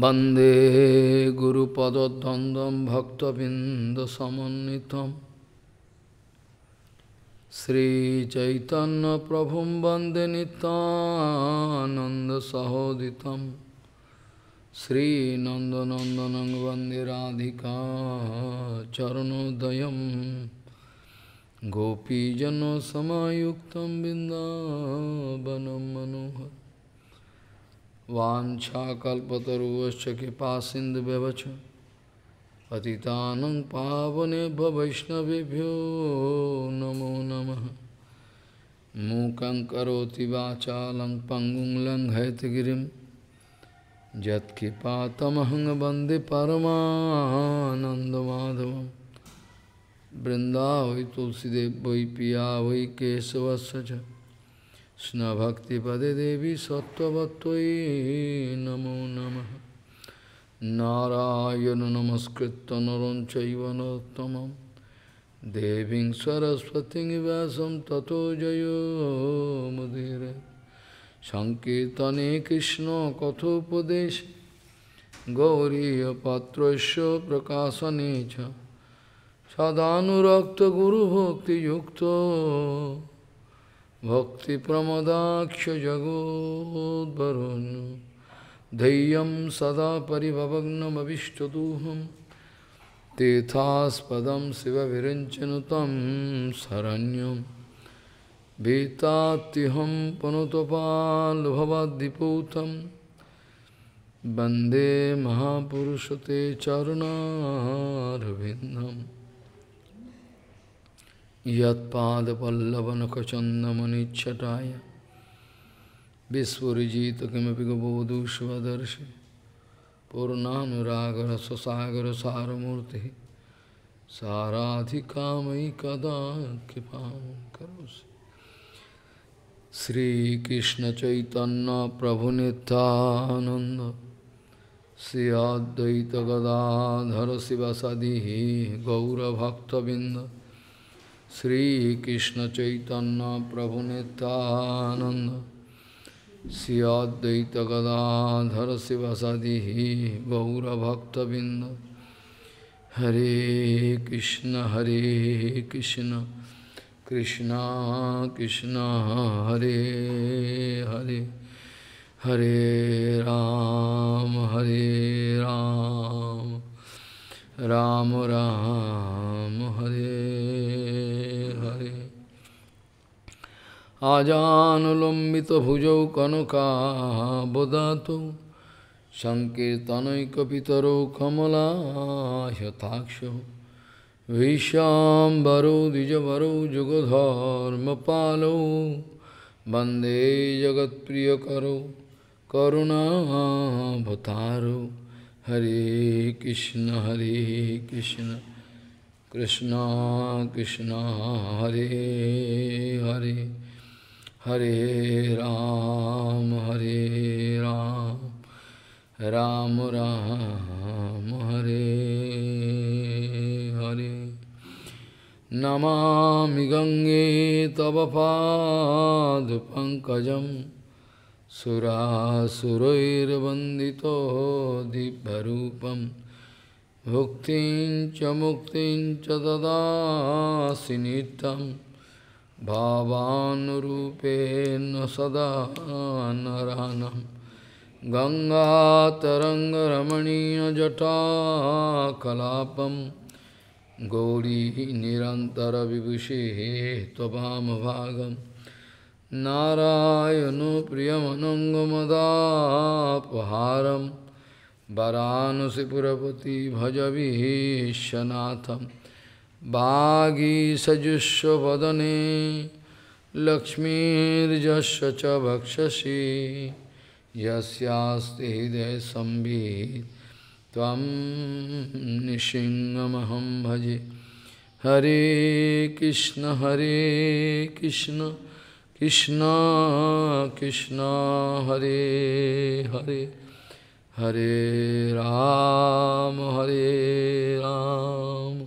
वंदे भक्तबिंद वन्दे श्रीचैतन प्रभु वंदे वन्दे नितानन्दसहोदितं श्रीनन्दनन्दनं वन्दे चरणोद गोपीजन गोपीजनसमायुक्तं बिन्दावनं मनोहर वाछाकल्पतरुश्च कृपा सिंधु व्यवच पतितानं पावने वैष्णवभ्यो नमो नम मूक पंगु वाचालं पंगुं वंदे परमाधव वन्दे वै तुलसीदेव वै पिया वै केशवस्य Snabhaktipade Devi Sattvatvai Namo Namaha Narayana Namaskritta Naranchaiva Narottamam Deving Saraswati Vyasam Tato Jayo Mudire Sankirtane Krishna Kathopadesh Gauriya Patrasya Prakasanecha Sadhanurakta Guru Bhakti Yukta भक्तिप्रमदाक्षजगोद्वरुन् धैर्यं सदा परिभवग्नमविष्टदूहं तेथास्पदं शिवविरञ्चनु तं शरण्यं भीतात्यहं पुनतपाल्भवाद्दिपूतं वन्दे महापुरुष ते चरुणारविन्दम् यदपल्लवनखचंदमनिच्छटाय विस्फुरीजित किमपि गबोधुष्वदर्शि पूर्णागर ससागर सारमूर्ति साराधि कामयि कदा कृपा करोसि श्रीकृष्ण चैतन्य प्रभु नित्यानंद श्री अद्वैत गदाधर शिवसदि गौरभक्तबिंद श्री कृष्ण चैतन्य प्रभु नितानंद श्रीअद्वैत गदाधर शिव सदि गौरभक्तबिंद हरे कृष्ण हरे कृष्ण कृष्ण कृष्ण हरे हरे हरे राम हरे राम राम, राम हरे আজানুলম্বিত ভুজৌ কনকাবদাত সংকীর্তনৈকপিতরৌ কমলাশতাক্ষ ভীষাম্বরৌ দ্বিজবরৌ যুগধর্মপালৌ বন্দে জগৎপ্রিয়করৌ করুণাভতারৌ হরে কৃষ্ণ হরে কৃষ্ণ কৃষ্ণ কৃষ্ণ হরে হরে हरे राम हरे राम राम राम हरे हरे नमामि गंगे तव पादपङ्कजं सुरासुरैर्वन्दितो दिव्यरूपं भुक्तिं च मुक्तिं च ददासि नित्यम् भावानुरूपेण सदा नरानं गङ्गातरङ्गरमणीयजटा कलापं गौरी निरन्तरविभूषे त्वमभागं नारायणो प्रियमनङ्गमदापहारं वरानसिपुरपति भजविशनाथम् बागीसजुष्वदने लक्ष्मीर्जस्व च भक्षसि यस्यास्ति हृदय संवित् त्वं निशिङ्गमहं भजे हरे कृष्ण हरे कृष्ण कृष्ण कृष्ण हरे हरे हरे राम हरे राम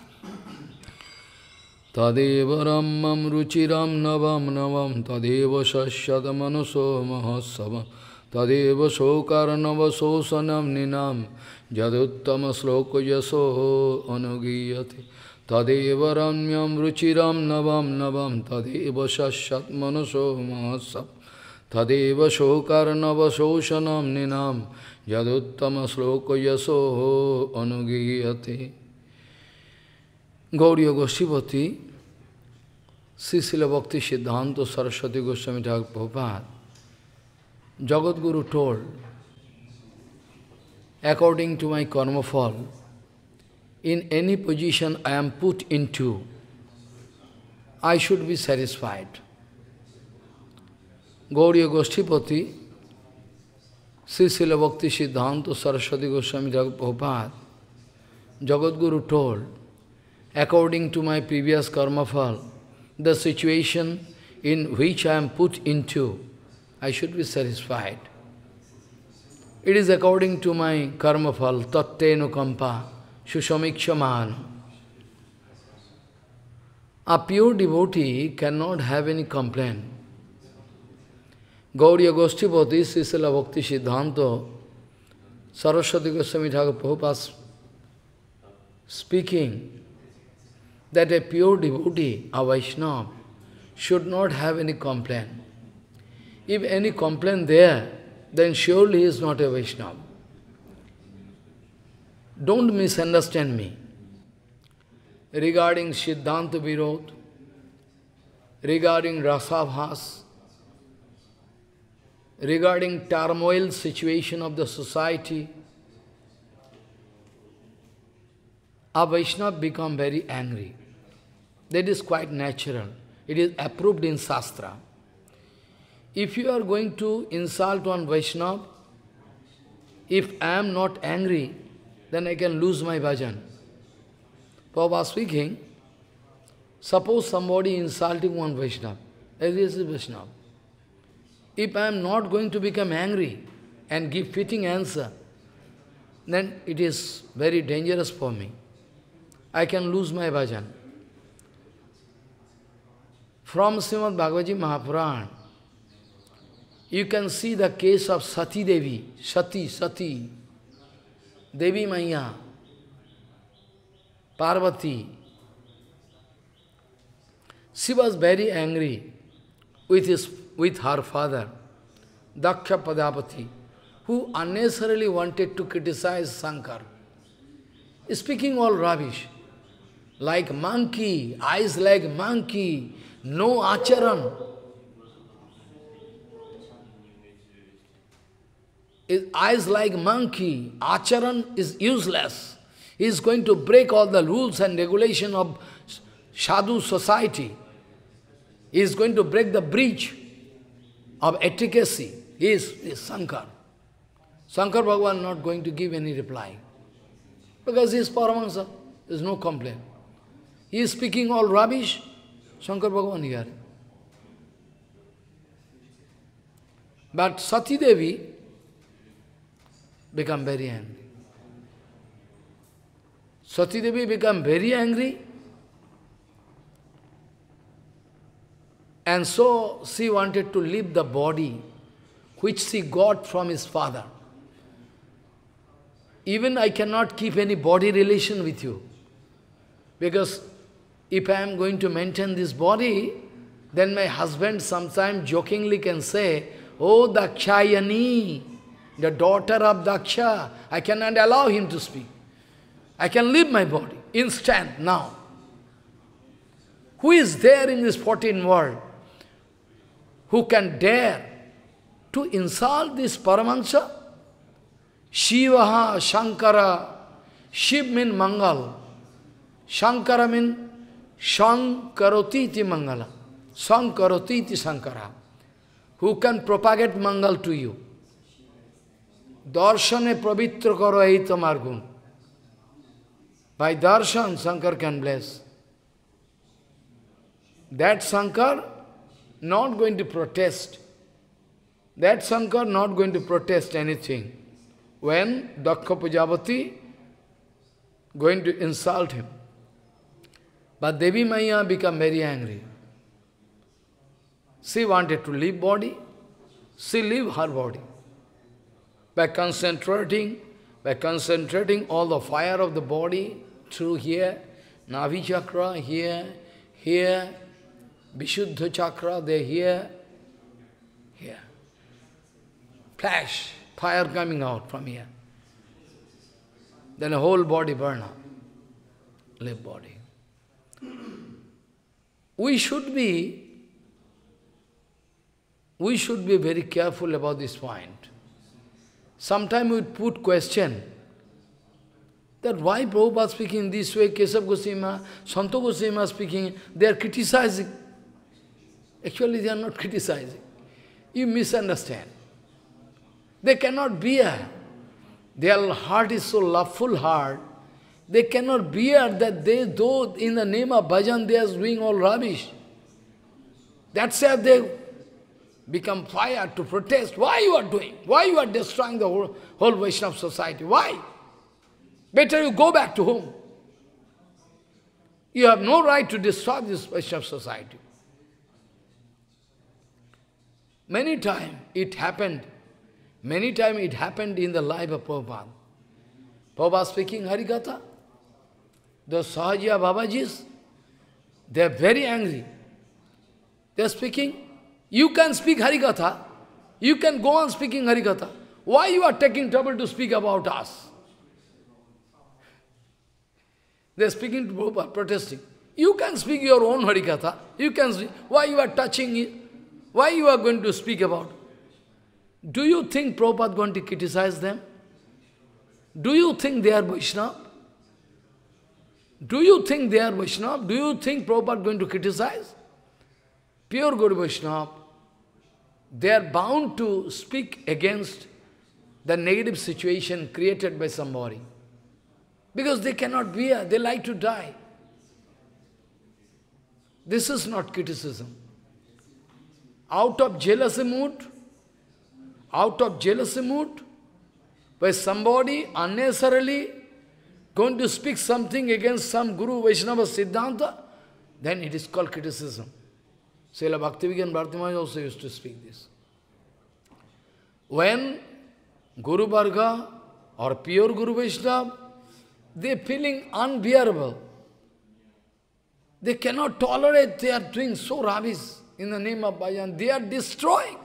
तदेव रमं रुचिरम नवम नवम तदेव शश्यतमनुषो महोत्सव तदेव यदुत्तम श्लोक यशो अनुगीयते तदेव रम्यम रुचिरम नवम नवम तदेव शश्यत्मनुषो महोत्सव तदेव यदुत्तम श्लोक यशो अनुगीयते Gauriya Goswami, Sisila Bhakti Siddhanta Saraswati Goswami Thakur Prabhupada, Jagadguru told, according to my karma fall, in any position I am put into, I should be satisfied. Gauriya Goshtipati, Sisila Bhakti Siddhanta Saraswati Goswami Prabhupada, Jagadguru told, according to my previous karma fall, the situation in which I am put into, I should be satisfied. It is according to my karma fall, tattenu kampa, shushamikshamanu. A pure devotee cannot have any complaint. Gauriya Goshtipati, Srisila Bhakti Siddhanta, Saraswati Goswami Thakur Prabhupada speaking, that a pure devotee, a Vaishnava, should not have any complaint. If any complaint there, then surely he is not a Vaishnava. Don't misunderstand me. Regarding Siddhanta Virod, regarding Rasabhas, regarding turmoil situation of the society, a Vaishnava become very angry. That is quite natural. It is approved in Shastra. If you are going to insult one Vaishnava, if I am not angry, then I can lose my bhajan. Prabhupada speaking, suppose somebody insulting one Vaishnava, as is Vaishnava. If I am not going to become angry and give fitting answer, then it is very dangerous for me. I can lose my bhajan. From Srimad Bhagavad Mahapuran, you can see the case of Sati Devi, Sati, Sati, Devi Maya, Parvati. She was very angry with, his, with her father, Daksha Padapati, who unnecessarily wanted to criticize Sankar, speaking all rubbish, like monkey, eyes like monkey, no acharan. His eyes like monkey, acharan is useless. He is going to break all the rules and regulation of sadhu society. He is going to break the breach of etiquette. He is, is Sankar. Sankar Bhagavan not going to give any reply. Because he is Paramahansa. There is no complaint. He is speaking all rubbish. Shankar Bhagavan hearing. But Sati Devi become very angry. Sati Devi become very angry. And so she wanted to leave the body which she got from his father. Even I cannot keep any body relation with you. Because if I am going to maintain this body, then my husband sometimes jokingly can say, Oh, Dakshayani, the daughter of Daksha, I cannot allow him to speak. I can leave my body, instant, now. Who is there in this 14 world who can dare to insult this Paramahansa? Shivaha, Shankara. Shiv means Mangal. Shankara means Sang karoti iti mangala. Sang karoti iti sankara. Who can propagate mangal to you? Darshane pravitra karo tamar gun. By darshan, Sankar can bless. That Sankar not going to protest. That Sankar not going to protest anything. When Dakkha Pujavati going to insult him. But Devi Maya become very angry. She wanted to leave body. She leave her body. By concentrating, by concentrating all the fire of the body through here, Navi chakra, here, here, Vishuddha chakra, they here, here. Flash, fire coming out from here. Then the whole body burn up. Live body we should be we should be very careful about this point. Sometimes we put question that why Prabhupada speaking this way, Kesab Goswami, Santo Goswami speaking, they are criticizing. Actually, they are not criticizing. You misunderstand. They cannot bear. Their heart is so loveful heart, they cannot bear that they, though in the name of bhajan, they are doing all rubbish. That's how they become fired to protest. Why you are doing? Why you are destroying the whole, whole Vaishnava society? Why? Better you go back to home. You have no right to destroy this Vaishnava society. Many times it happened. Many times it happened in the life of Prabhupada. Prabhupada speaking Harikatha. The Sahajiya Babajis, they are very angry. They are speaking, you can speak Harikatha, you can go on speaking Harikatha. Why you are taking trouble to speak about us? They are speaking to Prabhupada, protesting. You can speak your own Harikatha. You can speak. Why you are touching it? Why you are going to speak about? Do you think Prabhupada going to criticize them? Do you think they are Vaishnava? Do you think they are Vaishnava? Do you think Prabhupada going to criticize? Pure Guru Vaishnava, they are bound to speak against the negative situation created by somebody. Because they cannot bear, they like to die. This is not criticism. Out of jealousy mood, out of jealousy mood, where somebody unnecessarily going to speak something against some Guru Vaishnava Siddhanta, then it is called criticism. Srila Bhaktivigan Bhartimaj also used to speak this. When Guru Bhargava or pure Guru Vaishnava, they are feeling unbearable. They cannot tolerate they are doing so rubbish in the name of Bhajan. They are destroying.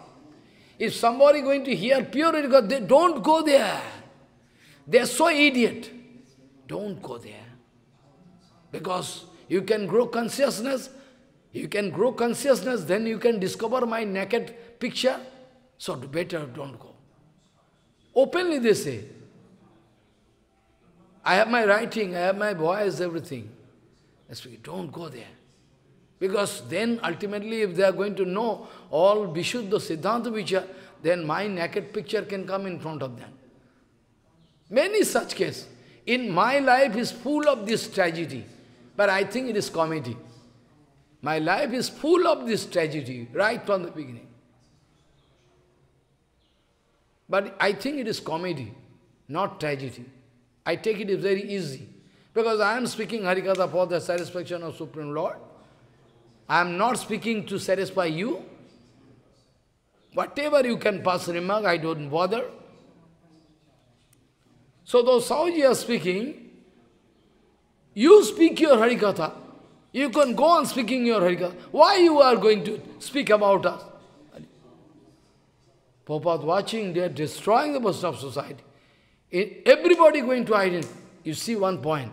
If somebody going to hear pure God, they don't go there. They are so idiot. Don't go there. Because you can grow consciousness, you can grow consciousness, then you can discover my naked picture. So better don't go. Openly they say, I have my writing, I have my voice, everything. I speak, don't go there. Because then ultimately if they are going to know all Vishuddha Siddhanta Vichara, then my naked picture can come in front of them. Many such cases. In my life is full of this tragedy, but I think it is comedy. My life is full of this tragedy, right from the beginning. But I think it is comedy, not tragedy. I take it very easy. Because I am speaking Harikatha for the satisfaction of Supreme Lord. I am not speaking to satisfy you. Whatever you can pass remark, I don't bother. So those Saoji are speaking, you speak your Harikatha. You can go on speaking your Harikatha. Why you are going to speak about us? Prabhupada watching, they are destroying the of society. everybody going to identify. You see one point.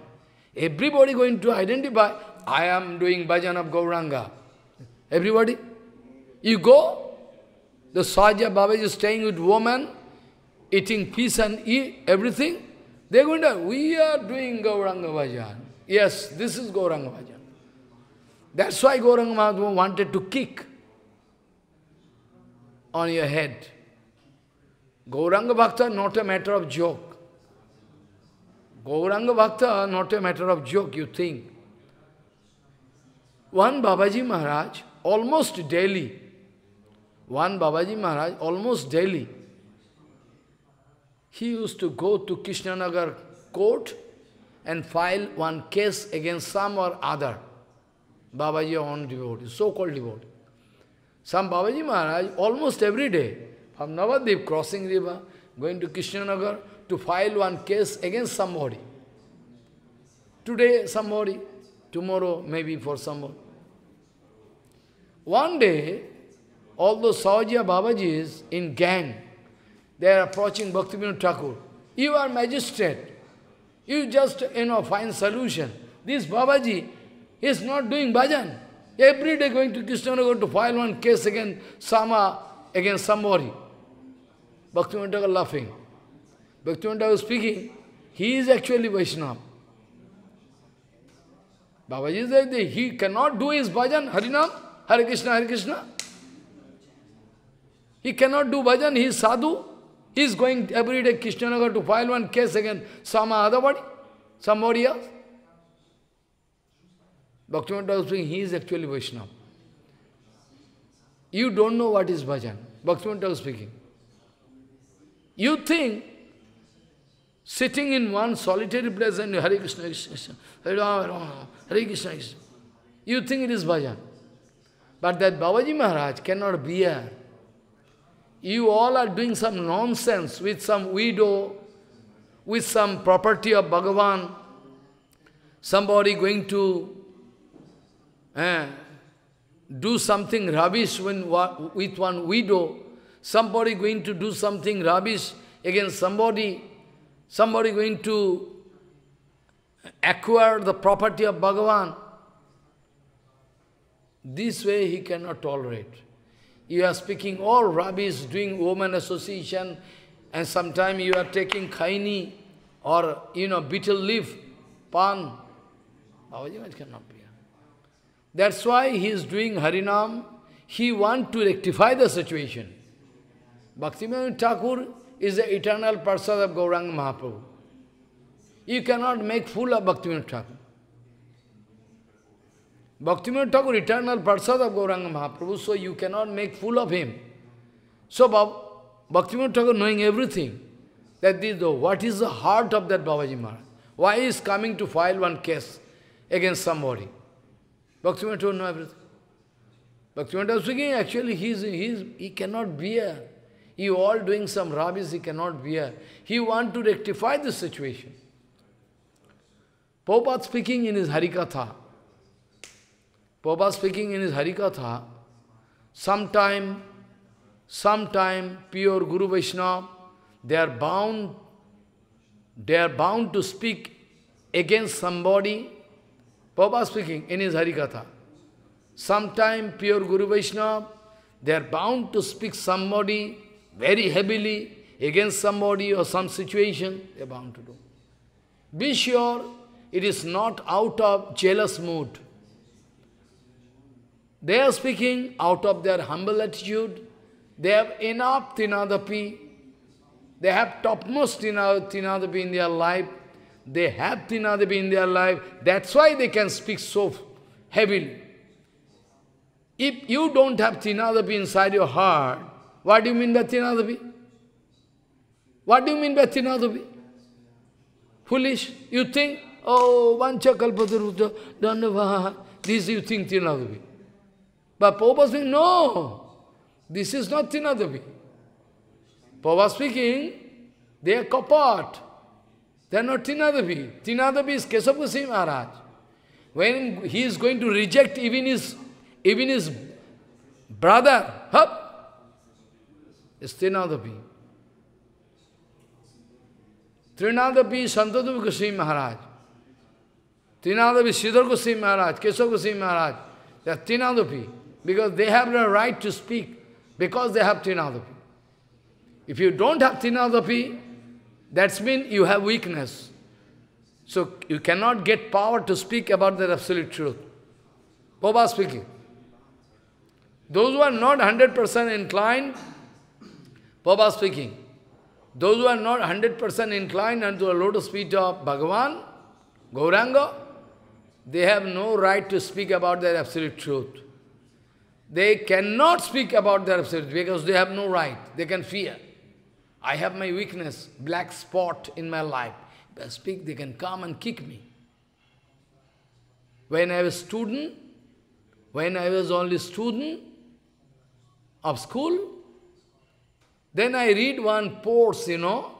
Everybody going to identify, I am doing bhajan of Gauranga. Everybody. You go, the Sajya Babaji is staying with woman, eating peace, and eat everything, they're going to, we are doing Gauranga Bhajan. Yes, this is Gauranga Bhajan. That's why Gauranga Mahaprabhu wanted to kick on your head. Gauranga Bhakta not a matter of joke. Gauranga Bhakta not a matter of joke, you think. One Babaji Maharaj, almost daily, one Babaji Maharaj, almost daily, he used to go to Krishnanagar court and file one case against some or other Babaji own devotee, so-called devotee. Some Babaji Maharaj, almost every day, from Navadip, crossing river, going to Krishnanagar, to file one case against somebody. Today, somebody, tomorrow, maybe for someone. One day, all those Sahaja Babaji is in gang, they are approaching Bhaktivinoda Thakur. You are magistrate. You just, you know, find solution. This Babaji is not doing bhajan. Every day going to Krishna going to file one case against Sama, against somebody. Bhaktivinoda Thakur laughing. Bhaktivinoda Thakur speaking, he is actually Vaishnava. Babaji said he cannot do his bhajan, Harinam, Hare Krishna, Hare Krishna. He cannot do bhajan, he is sadhu. He is going every day Krishnanagar to file one case against some other body, somebody else. Bhaktivinoda was saying, he is actually Vaishnava. You don't know what is bhajan. Bhaktivinoda was speaking. You think sitting in one solitary place and Hare Krishna, Krishna, Hare Krishna, Krishna, you think it is bhajan. But that Babaji Maharaj cannot bear you all are doing some nonsense with some widow, with some property of Bhagavan, somebody going to eh, do something rubbish when, with one widow, somebody going to do something rubbish against somebody, somebody going to acquire the property of Bhagavan. This way he cannot tolerate. You are speaking all oh, rubbish, doing woman association, and sometimes you are taking khaini or, you know, beetle leaf, pan. Babaji cannot be. That's why he is doing Harinam. He wants to rectify the situation. Bhaktivinoda Thakur is the eternal person of Gauranga Mahaprabhu. You cannot make fool of Bhaktivinoda Thakur. Bhaktivinoda Thakur, eternal Parsad of Gauranga Mahaprabhu, so you cannot make fool of him. So Bhaktivinoda Thakur knowing everything, that is the, what is the heart of that Babaji Maharaj? Why is coming to file one case against somebody? Bhaktivinoda Thakur knows everything. Bhaktivinoda speaking, actually he, is, he, he cannot bear. He all doing some rubbish, he cannot bear. He want to rectify the situation. Prabhupada speaking in his Harikatha, Prabhupada speaking in his Harikatha, sometime, sometime pure Guru Vaishnava, they are bound, they are bound to speak against somebody. Prabhupada speaking in his Harikatha. Sometime pure Guru Vaishnava, they are bound to speak somebody very heavily against somebody or some situation, they are bound to do. Be sure it is not out of jealous mood. They are speaking out of their humble attitude. They have enough Tinadapi. They have topmost Tinadapi in their life. They have Tinadapi in their life. That's why they can speak so heavily. If you don't have Tinadapi inside your heart, what do you mean by Tinadapi? What do you mean by Tinadapi? Foolish. You think, oh, Vancha Kalpatarutta, Dandavaha. This you think Tinadapi. But Prabhupada saying, no, this is not Tinadavi. Prabhupada speaking, they are kapat. They are not Tinadavi. Tinadavi is Kesapusri Maharaj. When he is going to reject even his, even his brother, hup, it's Tinadavi. is Santadu Goswami Maharaj. is Siddhar Goswami Maharaj, Kesava Goswami Maharaj. They are Trinadapi because they have the right to speak, because they have Trinadapi. If you don't have Trinadapi, that means you have weakness. So you cannot get power to speak about the absolute truth. Baba speaking. Those who are not 100% inclined, Baba speaking. Those who are not 100% inclined unto the lotus feet of Bhagavan, Gauranga, they have no right to speak about their absolute truth. They cannot speak about their themselves because they have no right. They can fear. I have my weakness, black spot in my life. If I speak, they can come and kick me. When I was student, when I was only student of school, then I read one post, you know.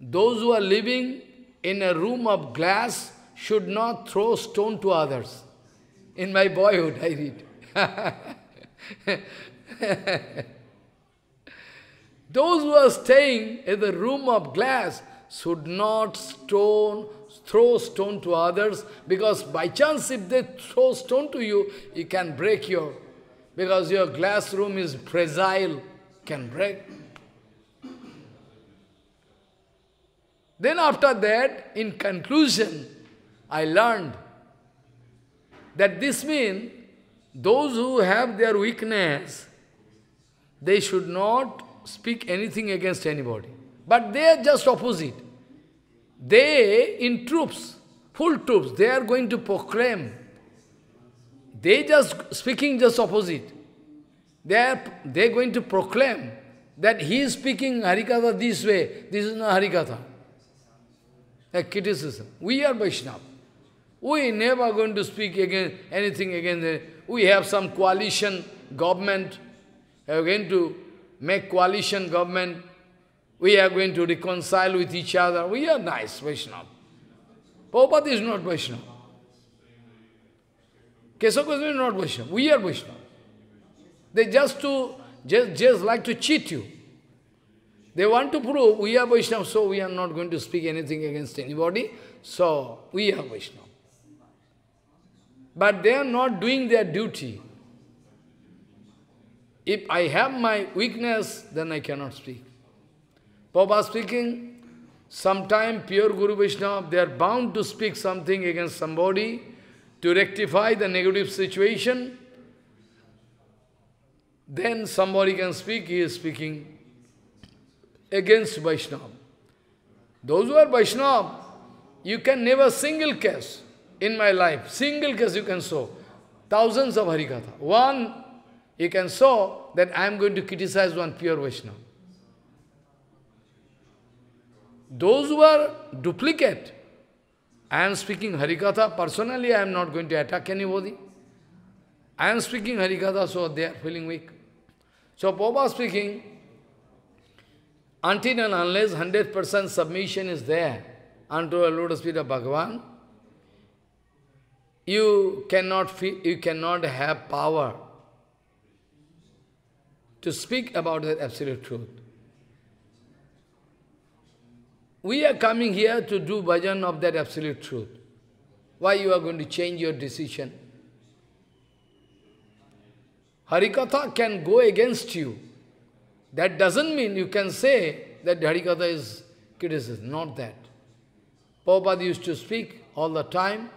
Those who are living in a room of glass should not throw stone to others. In my boyhood, I read. Those who are staying in the room of glass should not stone, throw stone to others, because by chance if they throw stone to you, you can break your, because your glass room is fragile, can break. Then after that, in conclusion, I learned that this means those who have their weakness, they should not speak anything against anybody. But they are just opposite. They, in troops, full troops, they are going to proclaim. They just speaking just opposite. They are they going to proclaim that he is speaking Harikatha this way, this is not Harikatha. A criticism. We are Vaishnava. We never going to speak again anything against We have some coalition government. We are going to make coalition government. We are going to reconcile with each other. We are nice, Vaishnav. Prabhupada is not Vaishnav. Kesava is not Vaishnav. We are Vaishnav. They just to just, just like to cheat you. They want to prove we are Vaishnav, so we are not going to speak anything against anybody. So we are Vaishnav but they are not doing their duty. If I have my weakness, then I cannot speak. Prabhupada speaking, sometime pure Guru Vaishnav, they are bound to speak something against somebody to rectify the negative situation. Then somebody can speak, he is speaking against Vaishnava. Those who are Vaishnava, you can never single case in my life, single case you can show, thousands of Harikatha. One, you can show that I am going to criticize one pure Vaishnava. Those who are duplicate, I am speaking Harikatha, personally I am not going to attack anybody. I am speaking Harikatha, so they are feeling weak. So Papa speaking, until and unless 100% submission is there unto the Lord Spirit of Bhagavan, you cannot, feel, you cannot have power to speak about the absolute truth. We are coming here to do bhajan of that absolute truth. Why you are going to change your decision? Harikatha can go against you. That doesn't mean you can say that Harikatha is criticism. Not that. Prabhupada used to speak all the time.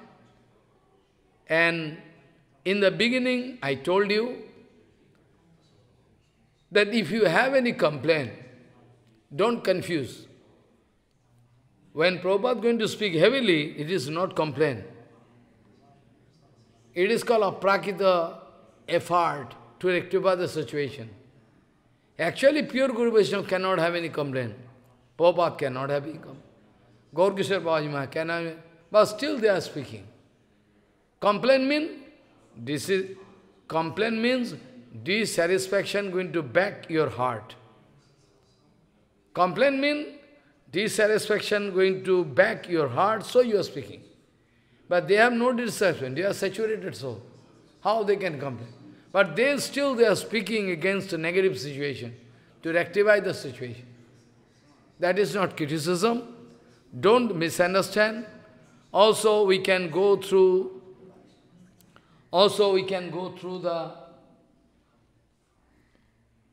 And in the beginning, I told you that if you have any complaint, don't confuse. When Prabhupada is going to speak heavily, it is not complaint. It is called a aprakita effort to rectify the situation. Actually, pure Guru Vaishnava cannot have any complaint. Prabhupada cannot have any complaint. Gaur Kishore cannot have But still they are speaking. Complain means this is means dissatisfaction going to back your heart. Complain means dissatisfaction going to back your heart, so you are speaking. But they have no dissatisfaction, they are saturated soul. How they can complain? But they still they are speaking against a negative situation to rectify the situation. That is not criticism. Don't misunderstand. Also, we can go through also, we can go through the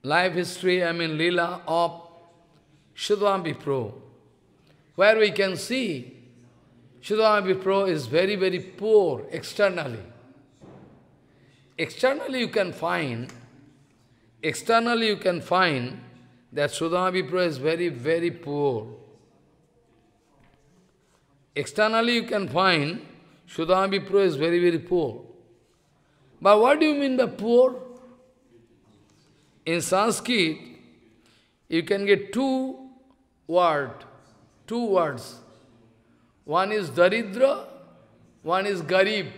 life history, I mean, Leela of Shudvambi where we can see Shudvambi is very, very poor externally. Externally, you can find, externally, you can find that Sudhamavi is very, very poor. Externally, you can find Sudhamavi is very, very poor. But what do you mean by poor? In Sanskrit, you can get two word, two words. One is daridra, one is garib.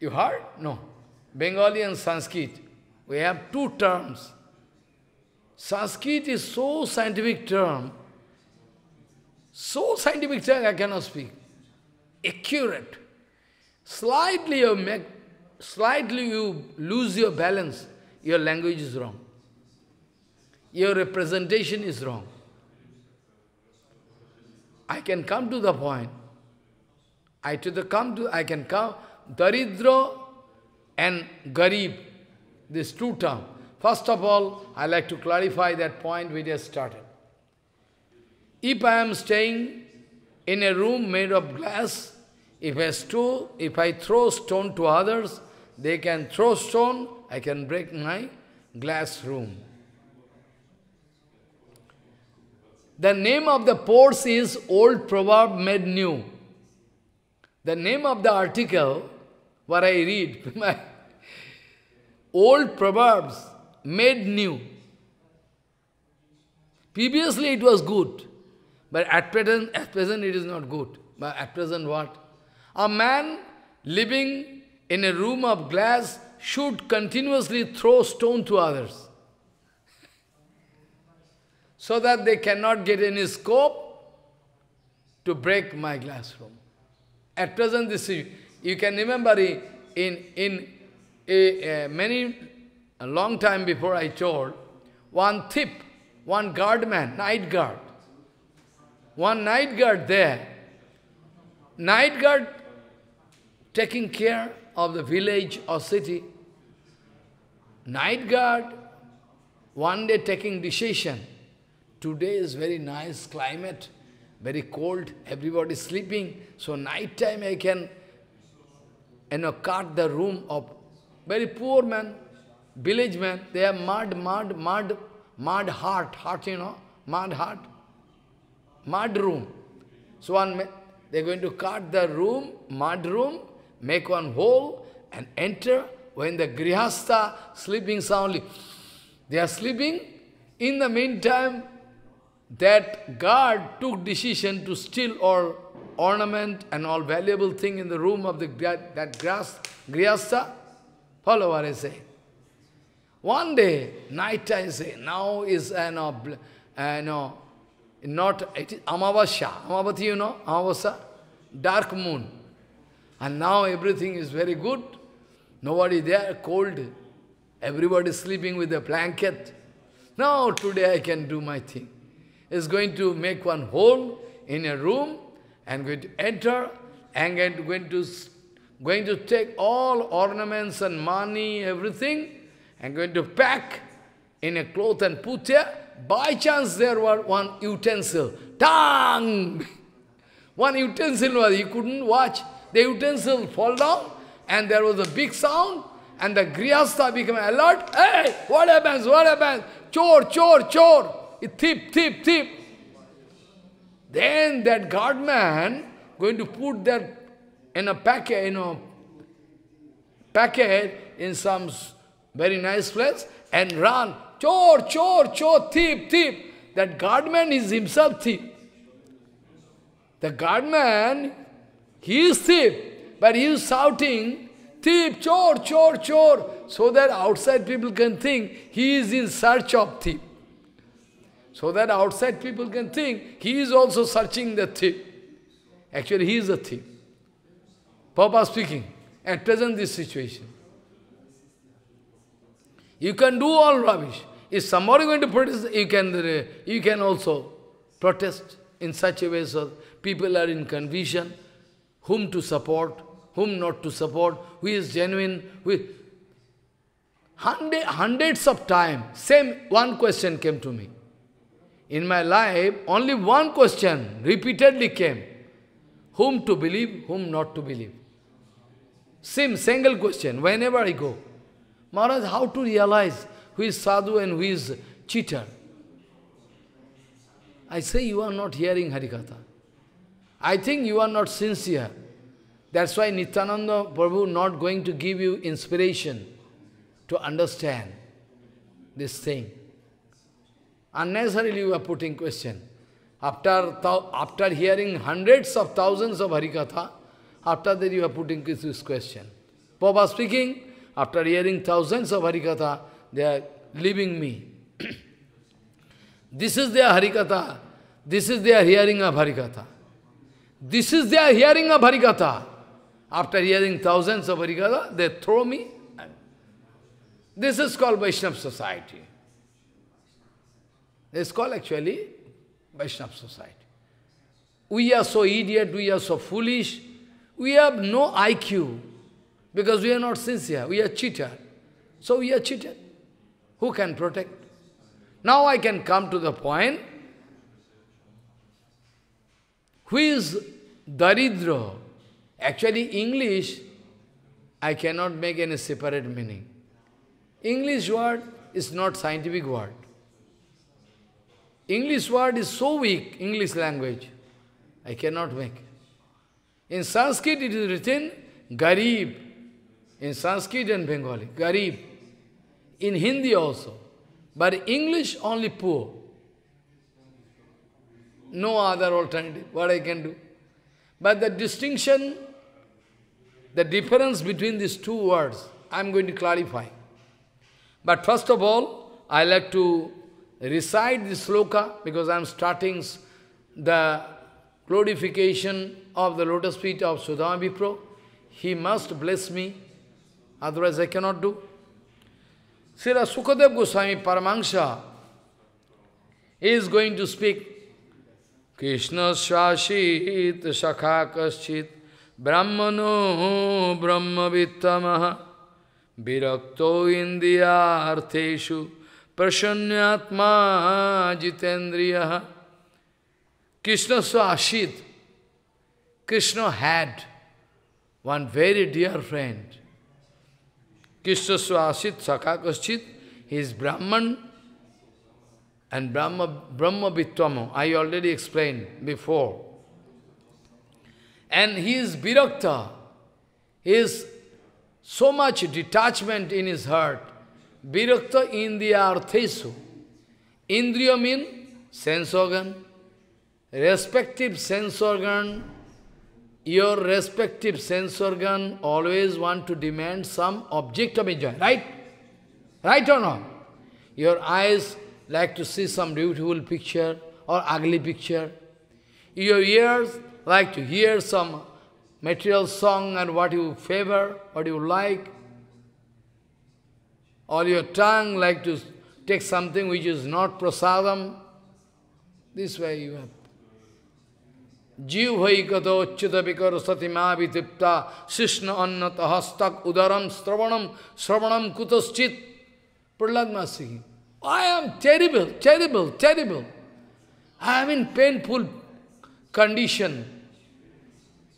You heard? No. Bengali and Sanskrit. We have two terms. Sanskrit is so scientific term, so scientific term I cannot speak. Accurate. Slightly you make slightly you lose your balance, your language is wrong. Your representation is wrong. I can come to the point. I to the come to I can come Daridra and Garib, these two terms. First of all, I like to clarify that point we just started. If I am staying in a room made of glass, if I, stole, if I throw stone to others, they can throw stone, I can break my glass room. The name of the ports is Old Proverb Made New. The name of the article, what I read, Old Proverbs Made New. Previously it was good, but at present, at present it is not good. But at present what? A man living in a room of glass should continuously throw stone to others. So that they cannot get any scope to break my glass room. At present, this is, you can remember in, in a, a many, a long time before I told, one thief, one guardman, night guard, one night guard there, night guard taking care of the village or city. Night guard, one day taking decision. Today is very nice climate, very cold, everybody sleeping. So night time I can you know, cut the room of very poor man, village man. They have mud, mud, mud, mud heart, heart, you know, mud heart, mud room. So one, they're going to cut the room, mud room, make one hole and enter. When the grihasta sleeping soundly, they are sleeping. In the meantime, that guard took decision to steal all ornament and all valuable thing in the room of the that grass grihasta. Follow what I say. One day, night time say, now is an uh, no, uh, no, not it is Amavasya. Amavati, you know, Amavasya, dark moon. And now everything is very good. Nobody there, cold. Everybody sleeping with a blanket. Now today I can do my thing. Is going to make one hole in a room and going to enter and going to going to take all ornaments and money, everything, and going to pack in a cloth and put there. By chance there were one utensil. Tang! One utensil was, he couldn't watch the utensil fall down, and there was a big sound, and the Grihastha became alert. Hey, what happens? What happens? Chor, chor, chor. It thief, thief, thief. Then that guardman going to put that in a packet, you know, packet in some very nice place and run. Chor, chor, chor, thief, thief. That guardman is himself thief. The guardman he is thief, but he is shouting, thief, chor, chor, chor, so that outside people can think he is in search of thief. So that outside people can think he is also searching the thief. Actually, he is a thief. Papa speaking, at present this situation. You can do all rubbish. If somebody going to protest, you can, uh, you can also protest in such a way so people are in confusion whom to support, whom not to support, who is genuine, who is... Hundred, hundreds of times, same one question came to me. In my life, only one question repeatedly came. Whom to believe, whom not to believe. Same single question, whenever I go. Maharaj, how to realize who is sadhu and who is cheater? I say, you are not hearing Harikatha. I think you are not sincere. That's why Nityananda Prabhu not going to give you inspiration to understand this thing. Unnecessarily you are putting question. After, after hearing hundreds of thousands of Harikatha, after that you are putting this question. Papa speaking, after hearing thousands of Harikatha, they are leaving me. this is their Harikatha. This is their hearing of Harikatha. This is their hearing of Harikatha. After hearing thousands of Harikatha, they throw me. This is called Vaishnava society. It's called actually Vaishnava society. We are so idiot, we are so foolish, we have no IQ, because we are not sincere, we are cheater. So we are cheated. Who can protect? Now I can come to the point, who is Daridra? Actually, English, I cannot make any separate meaning. English word is not scientific word. English word is so weak, English language. I cannot make. In Sanskrit it is written Garib. In Sanskrit and Bengali, Garib. In Hindi also. But English only poor. No other alternative. What I can do? But the distinction, the difference between these two words, I am going to clarify. But first of all, I like to recite this sloka because I am starting the glorification of the lotus feet of Sudama Vipro. He must bless me, otherwise I cannot do. Srila Sukadev Goswami Paramahansa is going to speak Krishna श्वासित सखा कश्चित ब्राह्मणो ब्रह्मवित्तम विरक्त इंद्रियार्थेषु प्रसन्नात्मा जितेन्द्रिय कृष्ण स्वासित Krishna had one very dear friend Krishna Swasit सखा Kaschit, he ब्राह्मण And Brahma, Brahma Vitvamo, I already explained before. And he is Virakta. He is so much detachment in his heart. Virakta Indriya Arthesu. Indriya means sense organ. Respective sense organ, your respective sense organ always want to demand some object of enjoyment, right? Right or not? Your eyes like to see some beautiful picture or ugly picture. Your ears like to hear some material song and what you favor, what you like. Or your tongue like to take something which is not prasadam. This way you have. Jivhaikatochyutavikarasatimavitripta Sishna hastak udaram stravanam stravanam kutaschit Prahlad I am terrible, terrible, terrible. I am in painful condition.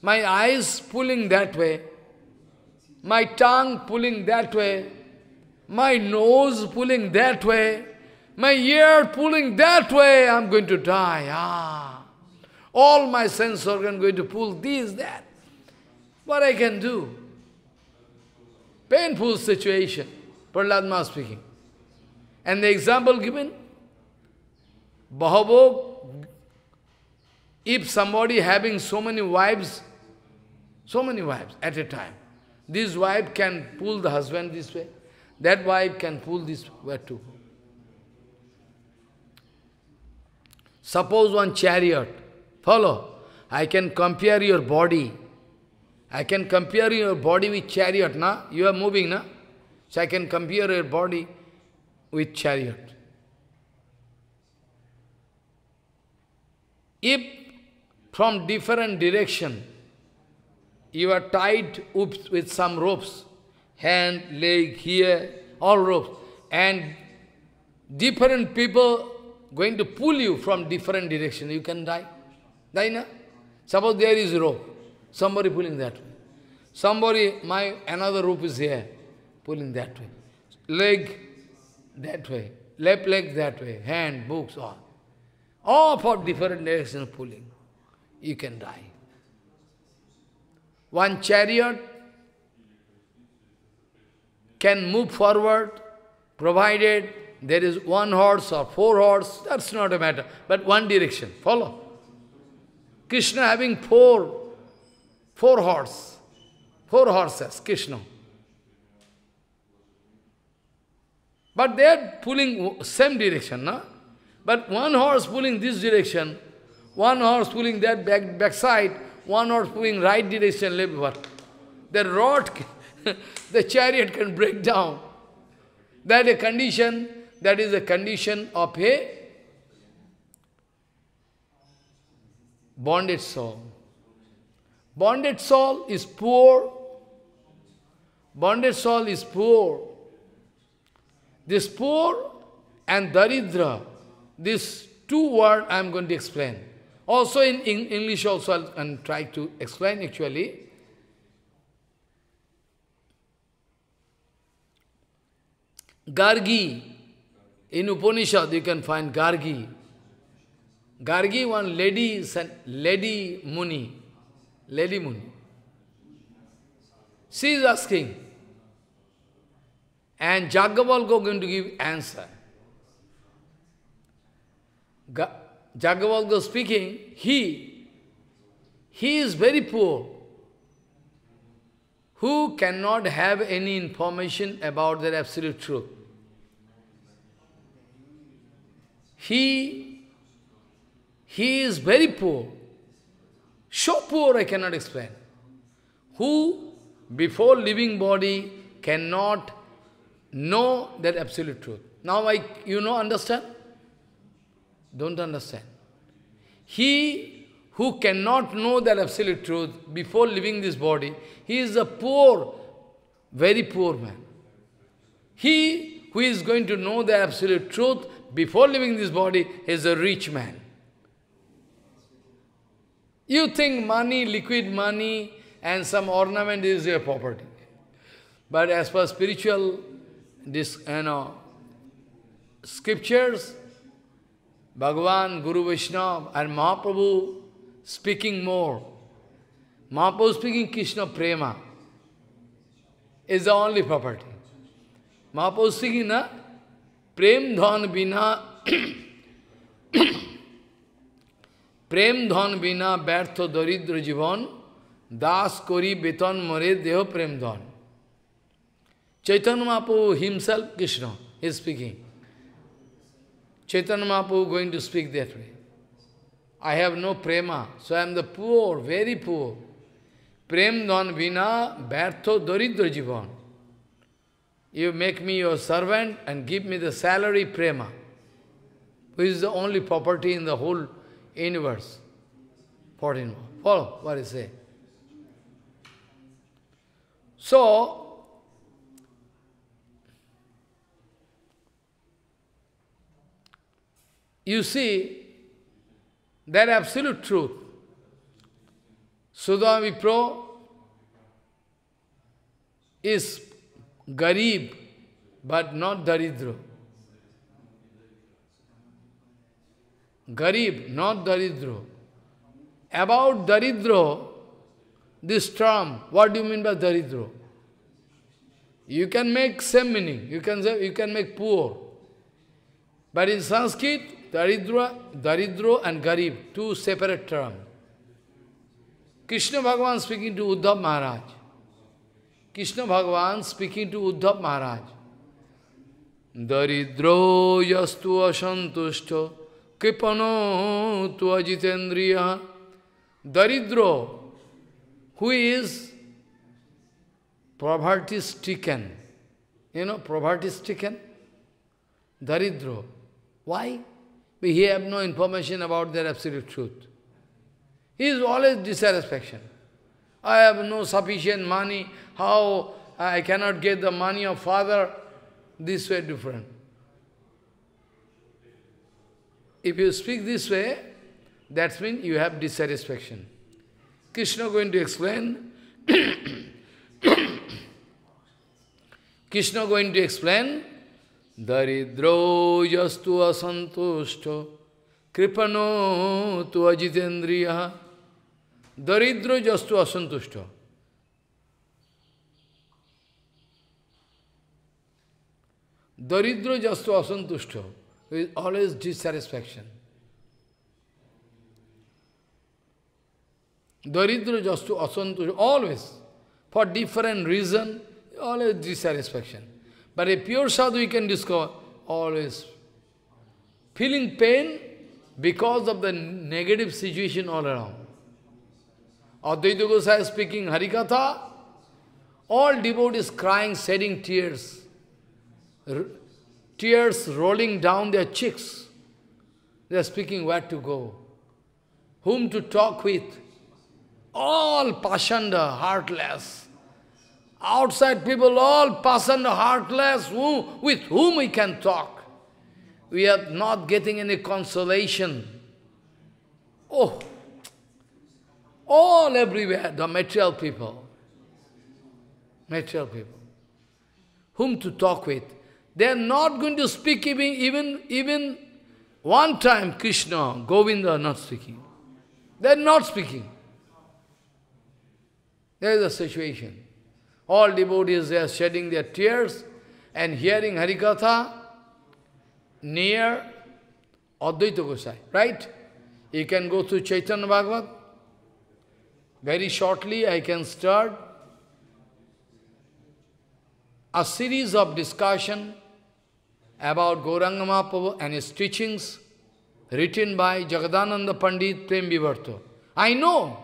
My eyes pulling that way, my tongue pulling that way, my nose pulling that way, my ear pulling that way, I'm going to die. Ah. All my sense organs going to pull this, that. What I can do? Painful situation. Prahlad speaking. And the example given, bahavog. if somebody having so many wives, so many wives at a time, this wife can pull the husband this way, that wife can pull this way too. Suppose one chariot, follow, I can compare your body, I can compare your body with chariot, na? You are moving, na? So I can compare your body with chariot. If from different direction you are tied with some ropes, hand, leg, here, all ropes, and different people going to pull you from different direction, you can die. Die na? Suppose there is rope, somebody pulling that way. Somebody, my another rope is here, pulling that way. Leg, that way, left leg that way, hand, books, all. All for different direction pulling. You can die. One chariot can move forward, provided there is one horse or four horse, that's not a matter, but one direction, follow. Krishna having four, four horse, four horses, Krishna. But they are pulling same direction, no? But one horse pulling this direction, one horse pulling that back backside, one horse pulling right direction, left. What? The rod, the chariot can break down. That is a condition. That is a condition of a bonded soul. Bonded soul is poor. Bonded soul is poor. This poor and daridra, these two words I am going to explain. Also in, in English also I try to explain actually. Gargi, in Upanishad you can find Gargi. Gargi one lady, lady Muni, lady Muni. She is asking, and Jagavalgo going to give answer. Jagavalgo speaking, he, he is very poor, who cannot have any information about their absolute truth. He, he is very poor, so poor I cannot explain, who before living body cannot know that absolute truth. Now I, you know, understand? Don't understand. He who cannot know that absolute truth before leaving this body, he is a poor, very poor man. He who is going to know the absolute truth before leaving this body is a rich man. You think money, liquid money, and some ornament is your property. But as per spiritual this, you know, scriptures, Bhagavan, Guru Vaishnava and Mahaprabhu speaking more. Mahaprabhu speaking Krishna Prema is the only property. Mahaprabhu speaking na Prem Dhan Bina Prem Dhan Bina Bertho Daridra Jivan Das Kori Betan mare Deho Prem Dhan Chaitanya Mahaprabhu himself, Krishna, is speaking. Chaitanya Mahaprabhu going to speak that way. I have no prema, so I am the poor, very poor. Prem don vina bertho doridra jivan. You make me your servant and give me the salary prema, which is the only property in the whole universe. 14 Follow what I say. So, you see that absolute truth. Sudha Vipro is garib, but not daridra. Garib, not daridra. About daridra, this term, what do you mean by daridra? You can make same meaning. You can say, you can make poor. But in Sanskrit, Daridra, Daridro and Garib, two separate terms. Krishna Bhagavan speaking to Uddhav Maharaj. Krishna Bhagavan speaking to Uddhav Maharaj. Daridro yastu asantushto kipano tu ajitendriya. Daridro, who is poverty stricken. You know, poverty stricken. Daridro. Why? But he have no information about their absolute truth. He is always dissatisfaction. I have no sufficient money, how I cannot get the money of father, this way different. If you speak this way, that means you have dissatisfaction. Krishna going to explain, Krishna going to explain Daridro yastu asantushto kripano tu ajitendriya Daridro yastu asantushto Daridro jastu asantushto is always dissatisfaction. Daridro jastu asantushto, always, for different reason, always dissatisfaction. But a pure sadhu you can discover always feeling pain because of the negative situation all around. Advaita Gosai speaking Harikatha, all devotees crying, shedding tears, tears rolling down their cheeks. They are speaking where to go, whom to talk with. All pashanda, heartless. Outside people, all person heartless, with whom we can talk. We are not getting any consolation. Oh, all everywhere, the material people. Material people. Whom to talk with. They are not going to speak even, even, even one time Krishna, Govinda are not speaking. They are not speaking. There is a situation. All devotees, they are shedding their tears and hearing Harikatha near Advaita Gosai, right? You can go to Chaitanya Bhagavat. Very shortly, I can start a series of discussion about Gauranga Mahaprabhu and his teachings written by Jagadananda Pandit Prem Bivarto. I know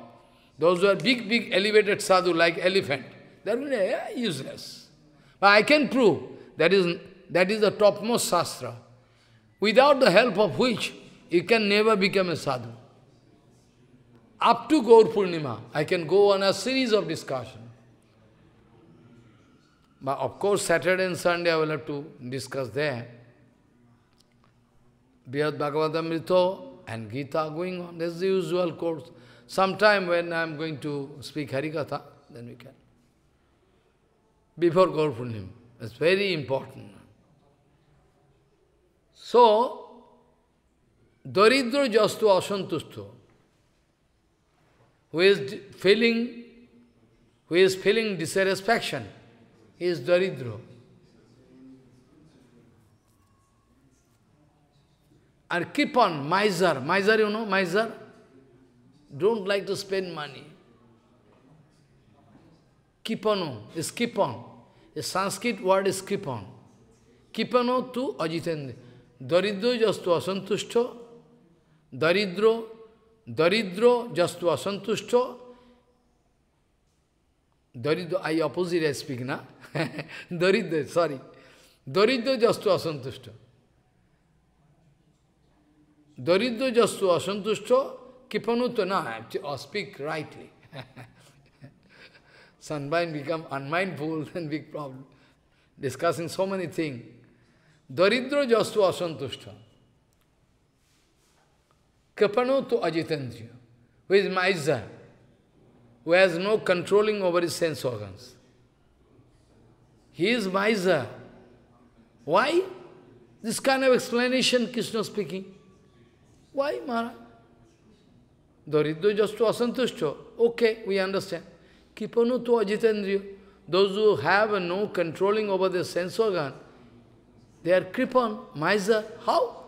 those are big, big elevated sadhu like elephant. That will be useless. But I can prove that is, that is the topmost sastra, without the help of which you can never become a sadhu. Up to Gaur Purnima, I can go on a series of discussion. But of course, Saturday and Sunday I will have to discuss there. Bhagavad Gita and Gita going on. That's the usual course. Sometime when I am going to speak Harikatha, then we can before Gaur It's very important. So, Daridra Jastu Asantustu, who is feeling, who is feeling dissatisfaction, is Daridra. And keep on, miser, miser you know, miser, don't like to spend money. Kipano is keep on. The Sanskrit word is keep on. Kipano to ajitende. Daridro jastu asantushto. Daridro. Daridro jastu asantushto. Daridro, I opposite I speak, na? Daridro, sorry. Daridro jastu asantushto. Daridro jastu asantushto. Kipanu to na, I uh, speak rightly. Sunbind become unmindful, then big problem. Discussing so many things. Daridra jastu asantushta. Kapano to ajitendriya, who is maizha, who has no controlling over his sense organs. He is miser. Why? This kind of explanation Krishna speaking. Why, Maharaj? Daridra jastu asantushta. Okay, we understand. Kipanu to ajitendriya. Those who have no controlling over their sense organ, they are kripan, miser. How?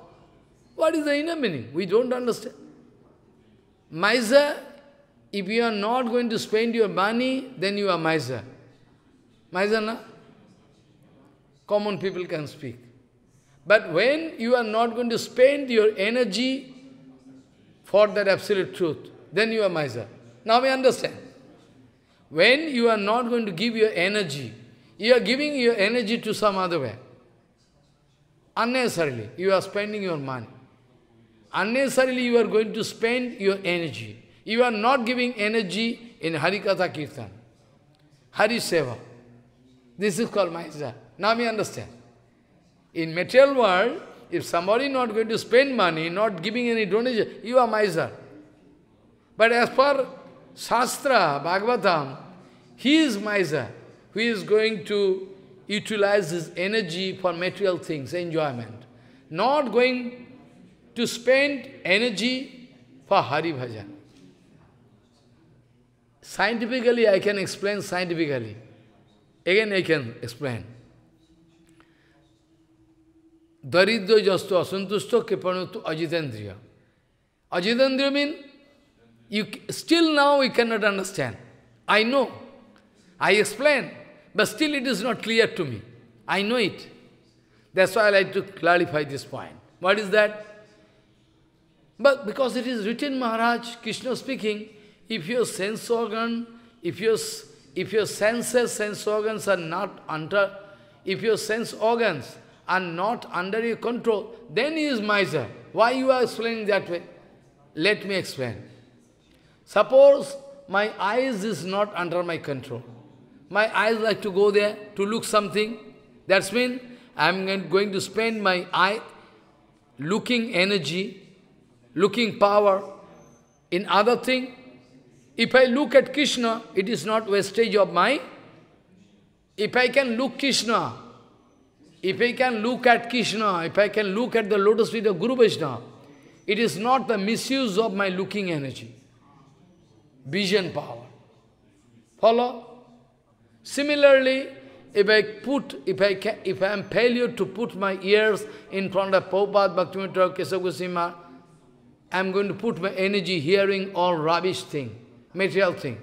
What is the inner meaning? We don't understand. Miser, if you are not going to spend your money, then you are miser. Miser, na? Common people can speak. But when you are not going to spend your energy for that absolute truth, then you are miser. Now we understand. When you are not going to give your energy, you are giving your energy to some other way. Unnecessarily, you are spending your money. Unnecessarily, you are going to spend your energy. You are not giving energy in Harikatha Kirtan. Hari Seva. This is called Mahisa. Now we understand. In material world, if somebody not going to spend money, not giving any donation, you are miser. But as per Shastra, Bhagavatam, he is miser, who is going to utilize his energy for material things, enjoyment. Not going to spend energy for Hari Bhajan. Scientifically, I can explain scientifically. Again, I can explain. Daridya jastu asantushto kripanutu ajitendriya. Ajitendriya means you, still now you cannot understand. I know. I explain. But still it is not clear to me. I know it. That's why I like to clarify this point. What is that? But because it is written, Maharaj, Krishna speaking, if your sense organ, if your, if your senses, sense organs are not under, if your sense organs are not under your control, then he is miser. Why you are explaining that way? Let me explain. Suppose my eyes is not under my control. My eyes like to go there to look something. That's mean I'm going to spend my eye looking energy, looking power in other thing. If I look at Krishna, it is not wastage of my. If I can look Krishna, if I can look at Krishna, if I can look at the lotus feet of Guru Vaishnava, it is not the misuse of my looking energy vision power. Follow? Similarly, if I put, if I can, if I am failure to put my ears in front of Prabhupada, Bhaktivinoda, Kesavusima, I am going to put my energy hearing all rubbish thing, material thing.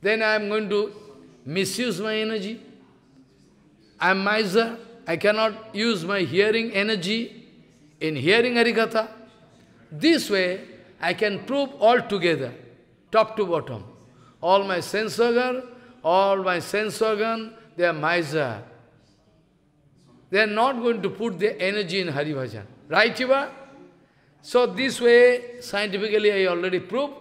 Then I am going to misuse my energy. I am miser. I cannot use my hearing energy in hearing arigata. This way, I can prove altogether top to bottom. All my sense organ, all my sense organ, they are miser. They are not going to put their energy in Hari Bhajan. Right, Jiva? So this way, scientifically I already proved.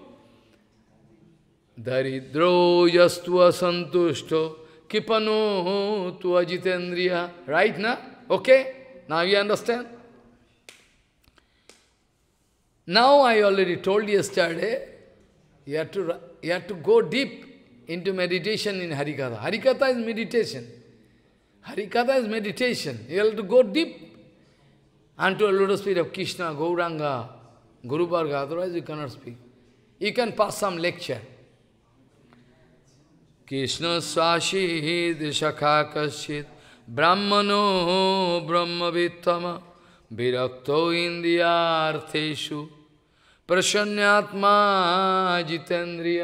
Daridro yastua santushto kipano tu jitendriya. Right now? Okay? Now you understand? Now I already told yesterday, you have to, you have to go deep into meditation in Harikatha. Harikatha is meditation. Harikatha is meditation. You have to go deep unto a lotus feet of Krishna, Gauranga, Guru Bhargava, otherwise you cannot speak. You can pass some lecture. Krishna Swashid Shakha Kashit Brahmano Brahmavitama Virakto Indiyartheshu प्रसन्नात्मा जितेन्द्रिय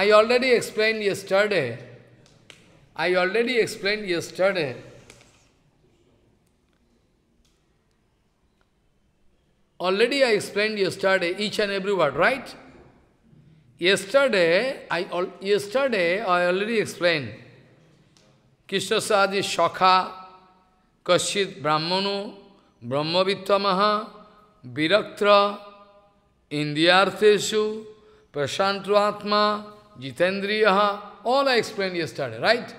I already explain ये स्टर्ड है I already explain ये स्टर्ड है already I explain ये स्टर्ड है each and every word right ये स्टर्ड है ये स्टर्ड है आई ऑलरेडी एक्सप्लेन कृष्ण से आदि शौखा कश्चित ब्राह्मणो ब्रह्मविद्वा महा viraktra, indyartheshu, Atma, jitendriyaha, all I explained yesterday, right?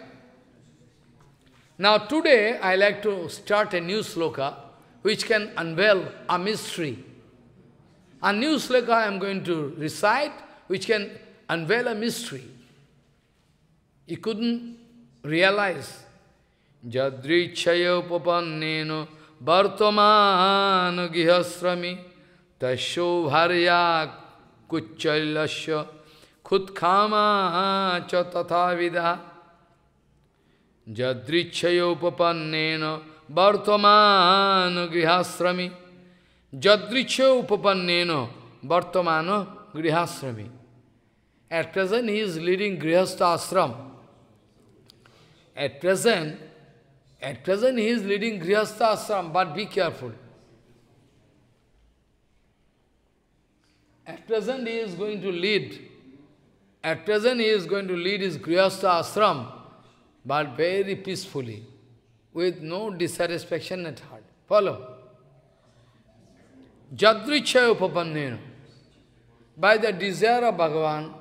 Now today, I like to start a new sloka, which can unveil a mystery. A new sloka I am going to recite, which can unveil a mystery. You couldn't realize. Jadri Chayopapaneno. বর্তমান গৃহশ্রমী তস্যোভার্যা কুচ্চৈলস্য ক্ষুৎক্ষামা চ তথাবিধা যদৃচ্ছয়োপপন্নেন বর্তমান গৃহাশ্রমী যদৃচ্ছ উপপন্নেন বর্তমান গৃহাশ্রমী At present he is leading Grihastha ashram. At present at present he is leading Grihastha ashram, but be careful. At present he is going to lead, at present he is going to lead his Grihastha ashram, but very peacefully, with no dissatisfaction at heart. Follow. Jadrichaya upapannena. By the desire of Bhagavan,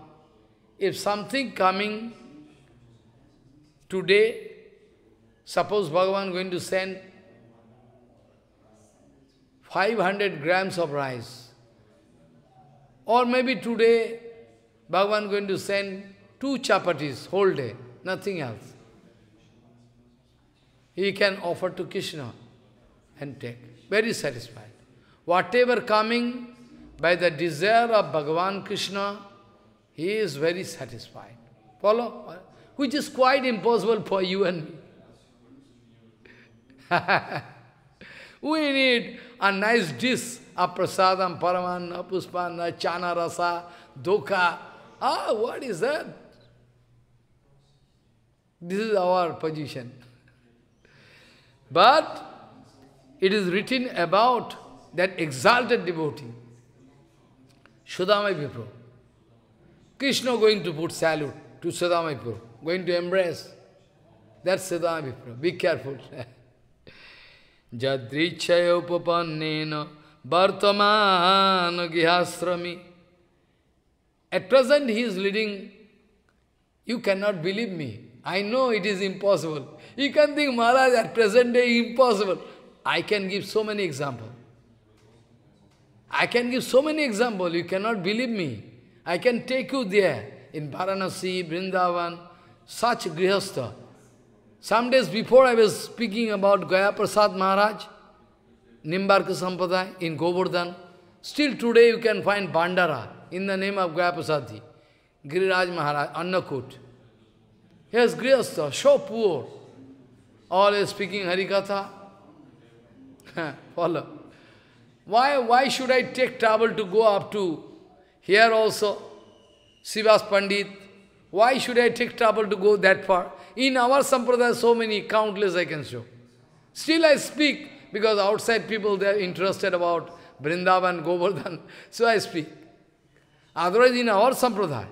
if something coming today Suppose Bhagavan going to send 500 grams of rice. Or maybe today, Bhagavan going to send two chapatis whole day, nothing else. He can offer to Krishna and take. Very satisfied. Whatever coming by the desire of Bhagavan Krishna, he is very satisfied. Follow? Which is quite impossible for you and me. we need a nice dish of prasadam, paramanna, puspana, chana rasa, dukha. Ah, what is that? This is our position. But it is written about that exalted devotee, Sudama Vipra. Krishna going to put salute to Sudama Vipra, going to embrace that Sudama Vipra. Be careful. Jadrichayopapannena Vartamana Gihasrami. At present he is leading, you cannot believe me. I know it is impossible. You can think, Maharaj, at present day impossible. I can give so many examples. I can give so many examples, you cannot believe me. I can take you there, in Varanasi, Vrindavan, such Grihastha. Some days before I was speaking about Gaya Prasad Maharaj, Nimbarka Sampadaya in Govardhan. Still today you can find Bandara in the name of Gaya Prasadi, Giriraj Maharaj, Annakut. He is Grihastha, so poor. Always speaking Harikatha. Follow. Why, why should I take trouble to go up to here also, Sivas Pandit? Why should I take trouble to go that far? In our sampradaya, so many, countless I can show. Still I speak, because outside people, they are interested about Vrindavan, Govardhan, so I speak. Otherwise, in our sampradaya,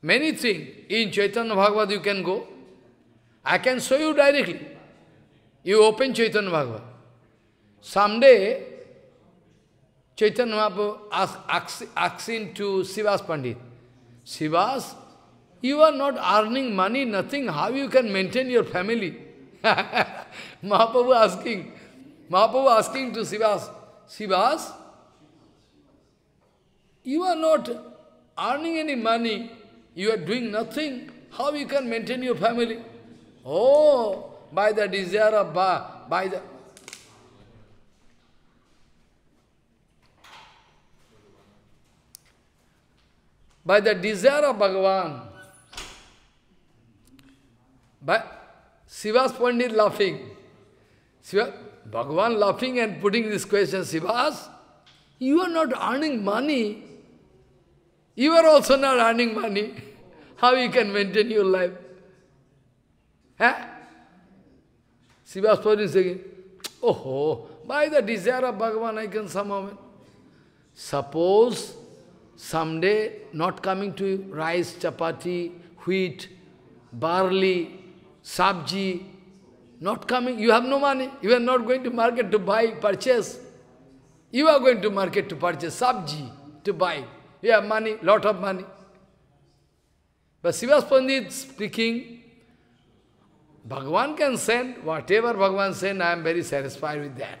many things, in Chaitanya Bhagavad you can go. I can show you directly. You open Chaitanya Bhagavad. Someday, Chaitanya Mahaprabhu asked, asked, him to Sivas Pandit. Sivas, you are not earning money, nothing. How you can maintain your family? Mahaprabhu asking, Mahaprabhu asking to Sivas, Sivas, you are not earning any money, you are doing nothing, how you can maintain your family? Oh, by the desire of Ba, by the... By the desire of Bhagavan, but Siva's Pandit laughing. Siva, Bhagavan laughing and putting this question, Sivas, you are not earning money. You are also not earning money. How you can maintain your life? Huh? Sivas Pandit saying, Oh, by the desire of Bhagavan I can somehow. Suppose someday not coming to rice, chapati, wheat, barley, Sabji, not coming, you have no money, you are not going to market to buy, purchase. You are going to market to purchase sabji, to buy. You have money, lot of money. But Sivas Pandit speaking, Bhagavan can send, whatever Bhagavan send, I am very satisfied with that.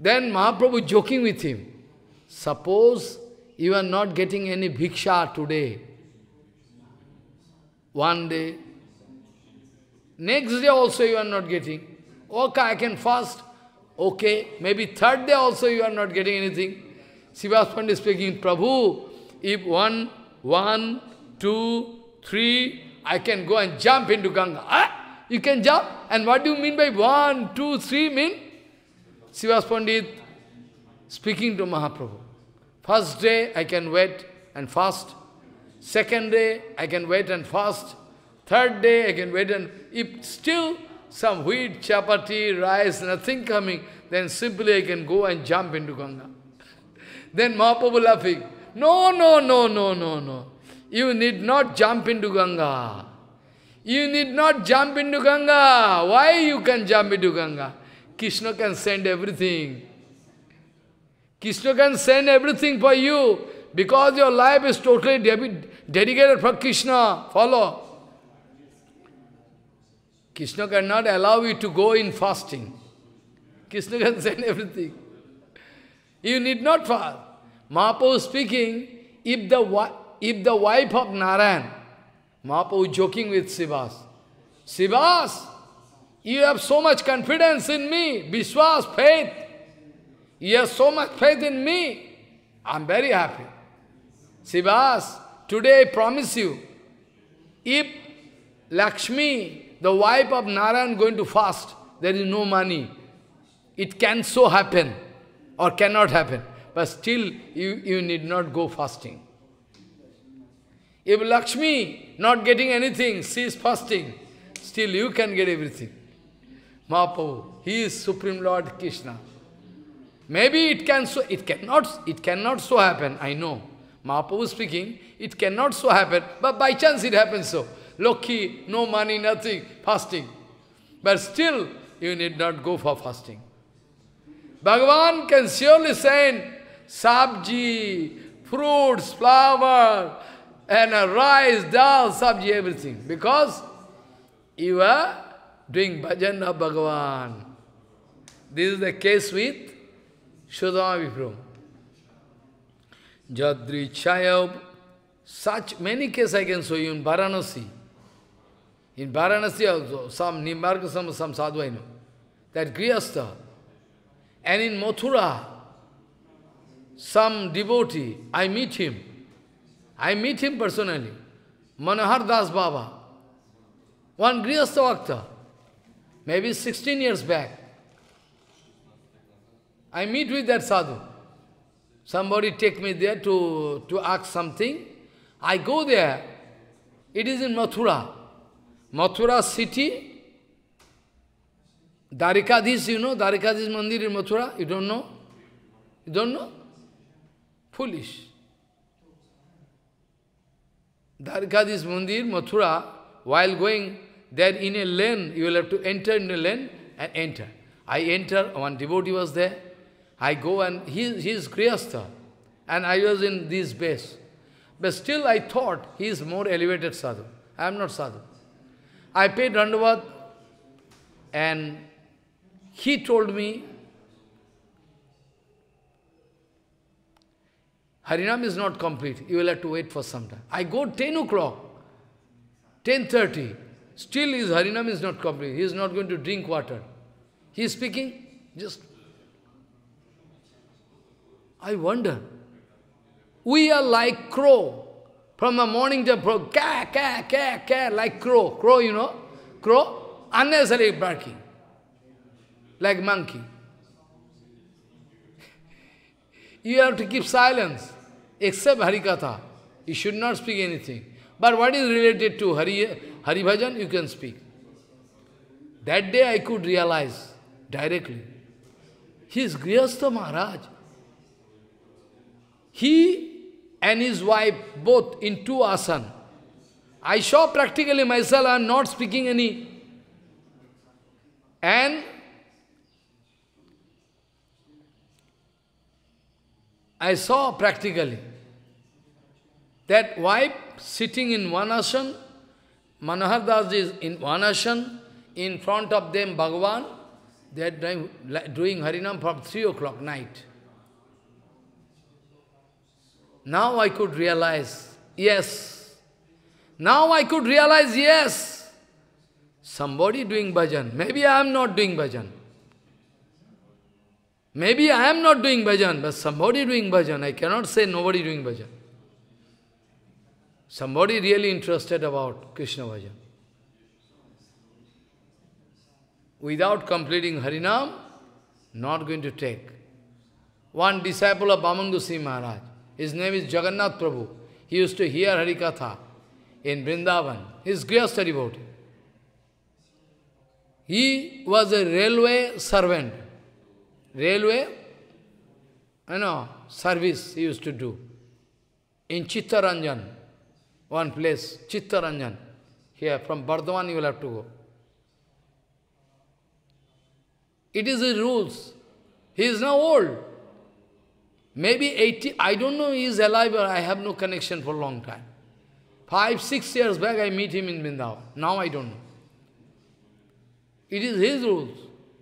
Then Mahaprabhu joking with him, suppose you are not getting any bhiksha today, one day, Next day also you are not getting. Okay, I can fast. Okay, maybe third day also you are not getting anything. Sivas is speaking, Prabhu, if one, one, two, three, I can go and jump into Ganga. Ah, you can jump? And what do you mean by one, two, three mean? Sivas Pandit speaking to Mahaprabhu. First day I can wait and fast. Second day I can wait and fast. Third day again wait and if still some wheat, chapati, rice, nothing coming, then simply I can go and jump into Ganga. then Mahaprabhu laughing, no, no, no, no, no, no. You need not jump into Ganga. You need not jump into Ganga. Why you can jump into Ganga? Krishna can send everything. Krishna can send everything for you because your life is totally dedicated for Krishna. Follow. Krishna cannot allow you to go in fasting. Krishna can send everything. You need not fast. Mahaprabhu speaking, if the, if the wife of Narayan, Mahaprabhu joking with Sivas, Sivas, you have so much confidence in me, Vishwas, faith. You have so much faith in me. I'm very happy. Sivas, today I promise you, if Lakshmi the wife of Narayan going to fast, there is no money. It can so happen or cannot happen. But still, you, you need not go fasting. If Lakshmi not getting anything, she is fasting, still you can get everything. Mahaprabhu, he is Supreme Lord Krishna. Maybe it can so it cannot it cannot so happen, I know. Mahaprabhu speaking, it cannot so happen, but by chance it happens so. Lucky, no money, nothing, fasting. But still, you need not go for fasting. Bhagavan can surely send sabji, fruits, flower, and a rice, dal, sabji, everything. Because you are doing bhajan of Bhagavan. This is the case with Shodhama Vipro. Chayab. such many cases I can show you in Varanasi. In Varanasi also, some Nimbarka, some, some that Grihastha. And in Mathura, some devotee, I meet him. I meet him personally. Manohar Das Baba. One Grihastha Vakta, maybe 16 years back. I meet with that sadhu. Somebody take me there to, to ask something. I go there. It is in Mathura. Mathura city, Darikadis, you know, Darikadis Mandir in Mathura, you don't know? You don't know? Foolish. Darikadis Mandir, Mathura, while going there in a lane, you will have to enter in a lane and enter. I enter, one devotee was there. I go and he, he is Kriyastha. And I was in this base. But still I thought he is more elevated sadhu. I am not sadhu. I paid Randavat and he told me, Harinam is not complete, you will have to wait for some time. I go 10 o'clock, 10.30, still his Harinam is not complete, he is not going to drink water. He is speaking, just... I wonder. We are like crow. From the morning to bro, ka, ka, ka, ka, like crow. Crow, you know? Crow, unnecessarily barking. Like monkey. you have to keep silence, except Harikatha. You should not speak anything. But what is related to Hari, Hari Bhajan, you can speak. That day I could realize directly. He is Grihastha Maharaj. He and his wife both in two asan. I saw practically myself, I am not speaking any. And I saw practically that wife sitting in one asan, Manohar Das is in one asan, in front of them Bhagavan, they are doing, doing Harinam from 3 o'clock night. Now I could realize, yes. Now I could realize, yes. Somebody doing bhajan. Maybe I am not doing bhajan. Maybe I am not doing bhajan, but somebody doing bhajan. I cannot say nobody doing bhajan. Somebody really interested about Krishna bhajan. Without completing Harinam, not going to take. One disciple of Bhamangusi Maharaj, his name is Jagannath Prabhu. He used to hear Harikatha in Vrindavan. His gristy devotee. He was a railway servant. Railway, you know, service he used to do. In Chittaranjan, one place, Chittaranjan. Here, from Bardhaman you will have to go. It is his rules. He is now old. Maybe 80, I don't know he is alive or I have no connection for a long time. Five, six years back I meet him in Vrindavan. Now I don't know. It is his rules.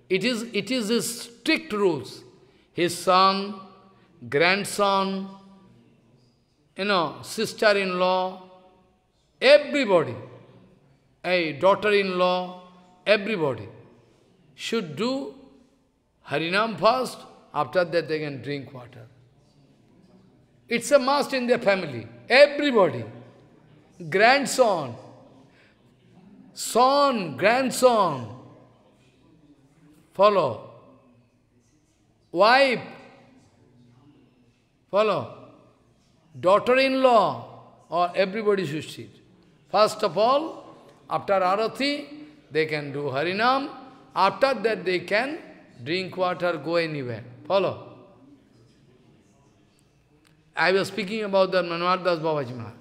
It is, it is his strict rules. His son, grandson, you know, sister-in-law, everybody, a daughter-in-law, everybody should do Harinam first, after that they can drink water. It's a must in their family. Everybody. Grandson. Son, grandson. Follow. Wife. Follow. Daughter-in-law. Or everybody should sit. First of all, after Arati, they can do Harinam. After that, they can drink water, go anywhere. Follow. I was speaking about the Manohar Das Babaji Maharaj.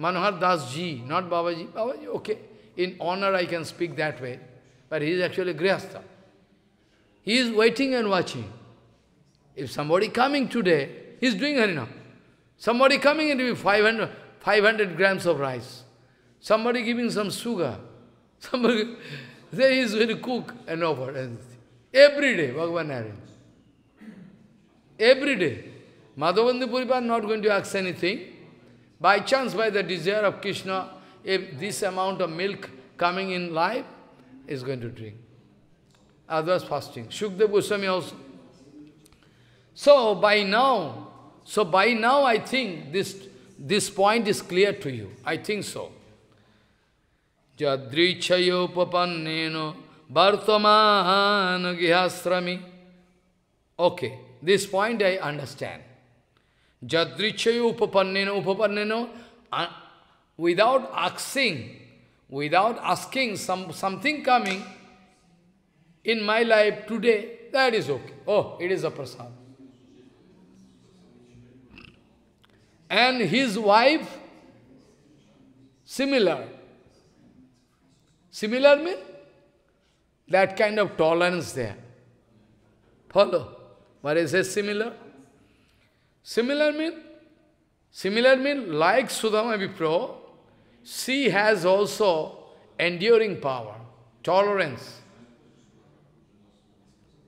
Manohar Das Ji, not Babaji. Babaji, okay. In honor I can speak that way. But he is actually Grihastha. He is waiting and watching. If somebody coming today, he is doing Harinam. Somebody coming, it will be 500, 500 grams of rice. Somebody giving some sugar. Somebody, there he is going to cook and offer. Every day, Bhagavan arranges. Every day. Madhavandi Puripa not going to ask anything. By chance, by the desire of Krishna, if this amount of milk coming in life, is going to drink. Otherwise fasting. Shukdev Goswami also. So by now, so by now I think this, this point is clear to you. I think so. Jadrichayopapanneno papaneno, gihasrami. Okay, this point I understand. Jadrichayo upapanneno upapanneno. Without asking, without asking some, something coming in my life today, that is okay. Oh, it is a prasad. And his wife, similar. Similar mean that kind of tolerance there. Follow. What is it similar? Similar mean, similar mean like Sudama Vipro, she has also enduring power, tolerance.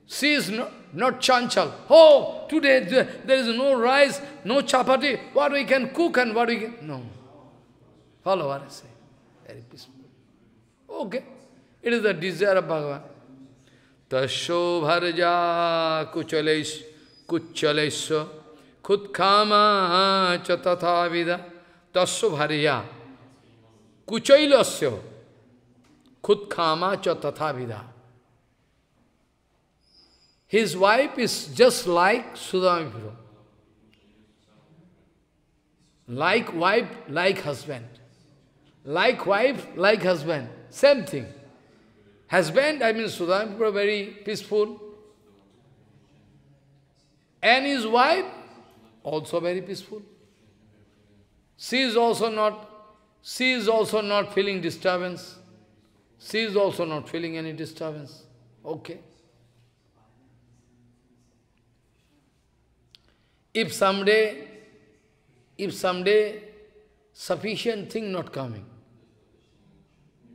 She is not, not chanchal. Oh, today there is no rice, no chapati, what we can cook and what we can... No. Follow what I say. Very peaceful. Okay. It is the desire of Bhagavan. Tasho bharja kuchalesh kuchalesha ক্ষুৎক্ষামা চ তথাবিদা তস্য ভারিয়া কুচৈলস্য ক্ষুৎক্ষামা চ তথাবিদা His wife is just like Sudhamipura. Like wife, like husband. Like wife, like husband. Same thing. Husband, I mean Sudhamipura, very peaceful. And his wife, also very peaceful. She is also not, she is also not feeling disturbance. She is also not feeling any disturbance. Okay. If someday, if someday sufficient thing not coming,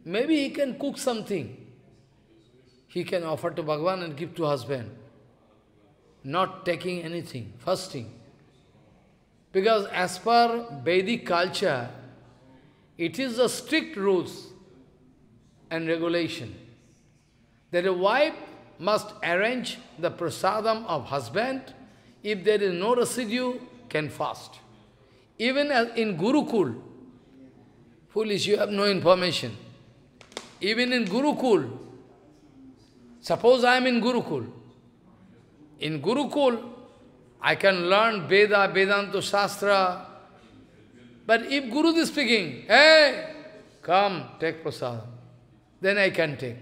maybe he can cook something. He can offer to Bhagavan and give to husband. Not taking anything, fasting. Because as per Vedic culture, it is a strict rules and regulation that a wife must arrange the prasadam of husband. If there is no residue, can fast. Even in Gurukul, foolish, you have no information. Even in Gurukul, suppose I am in Gurukul. In Gurukul, I can learn Veda, Vedanta, Shastra. But if Guru is speaking, hey, come, take prasadam, then I can take.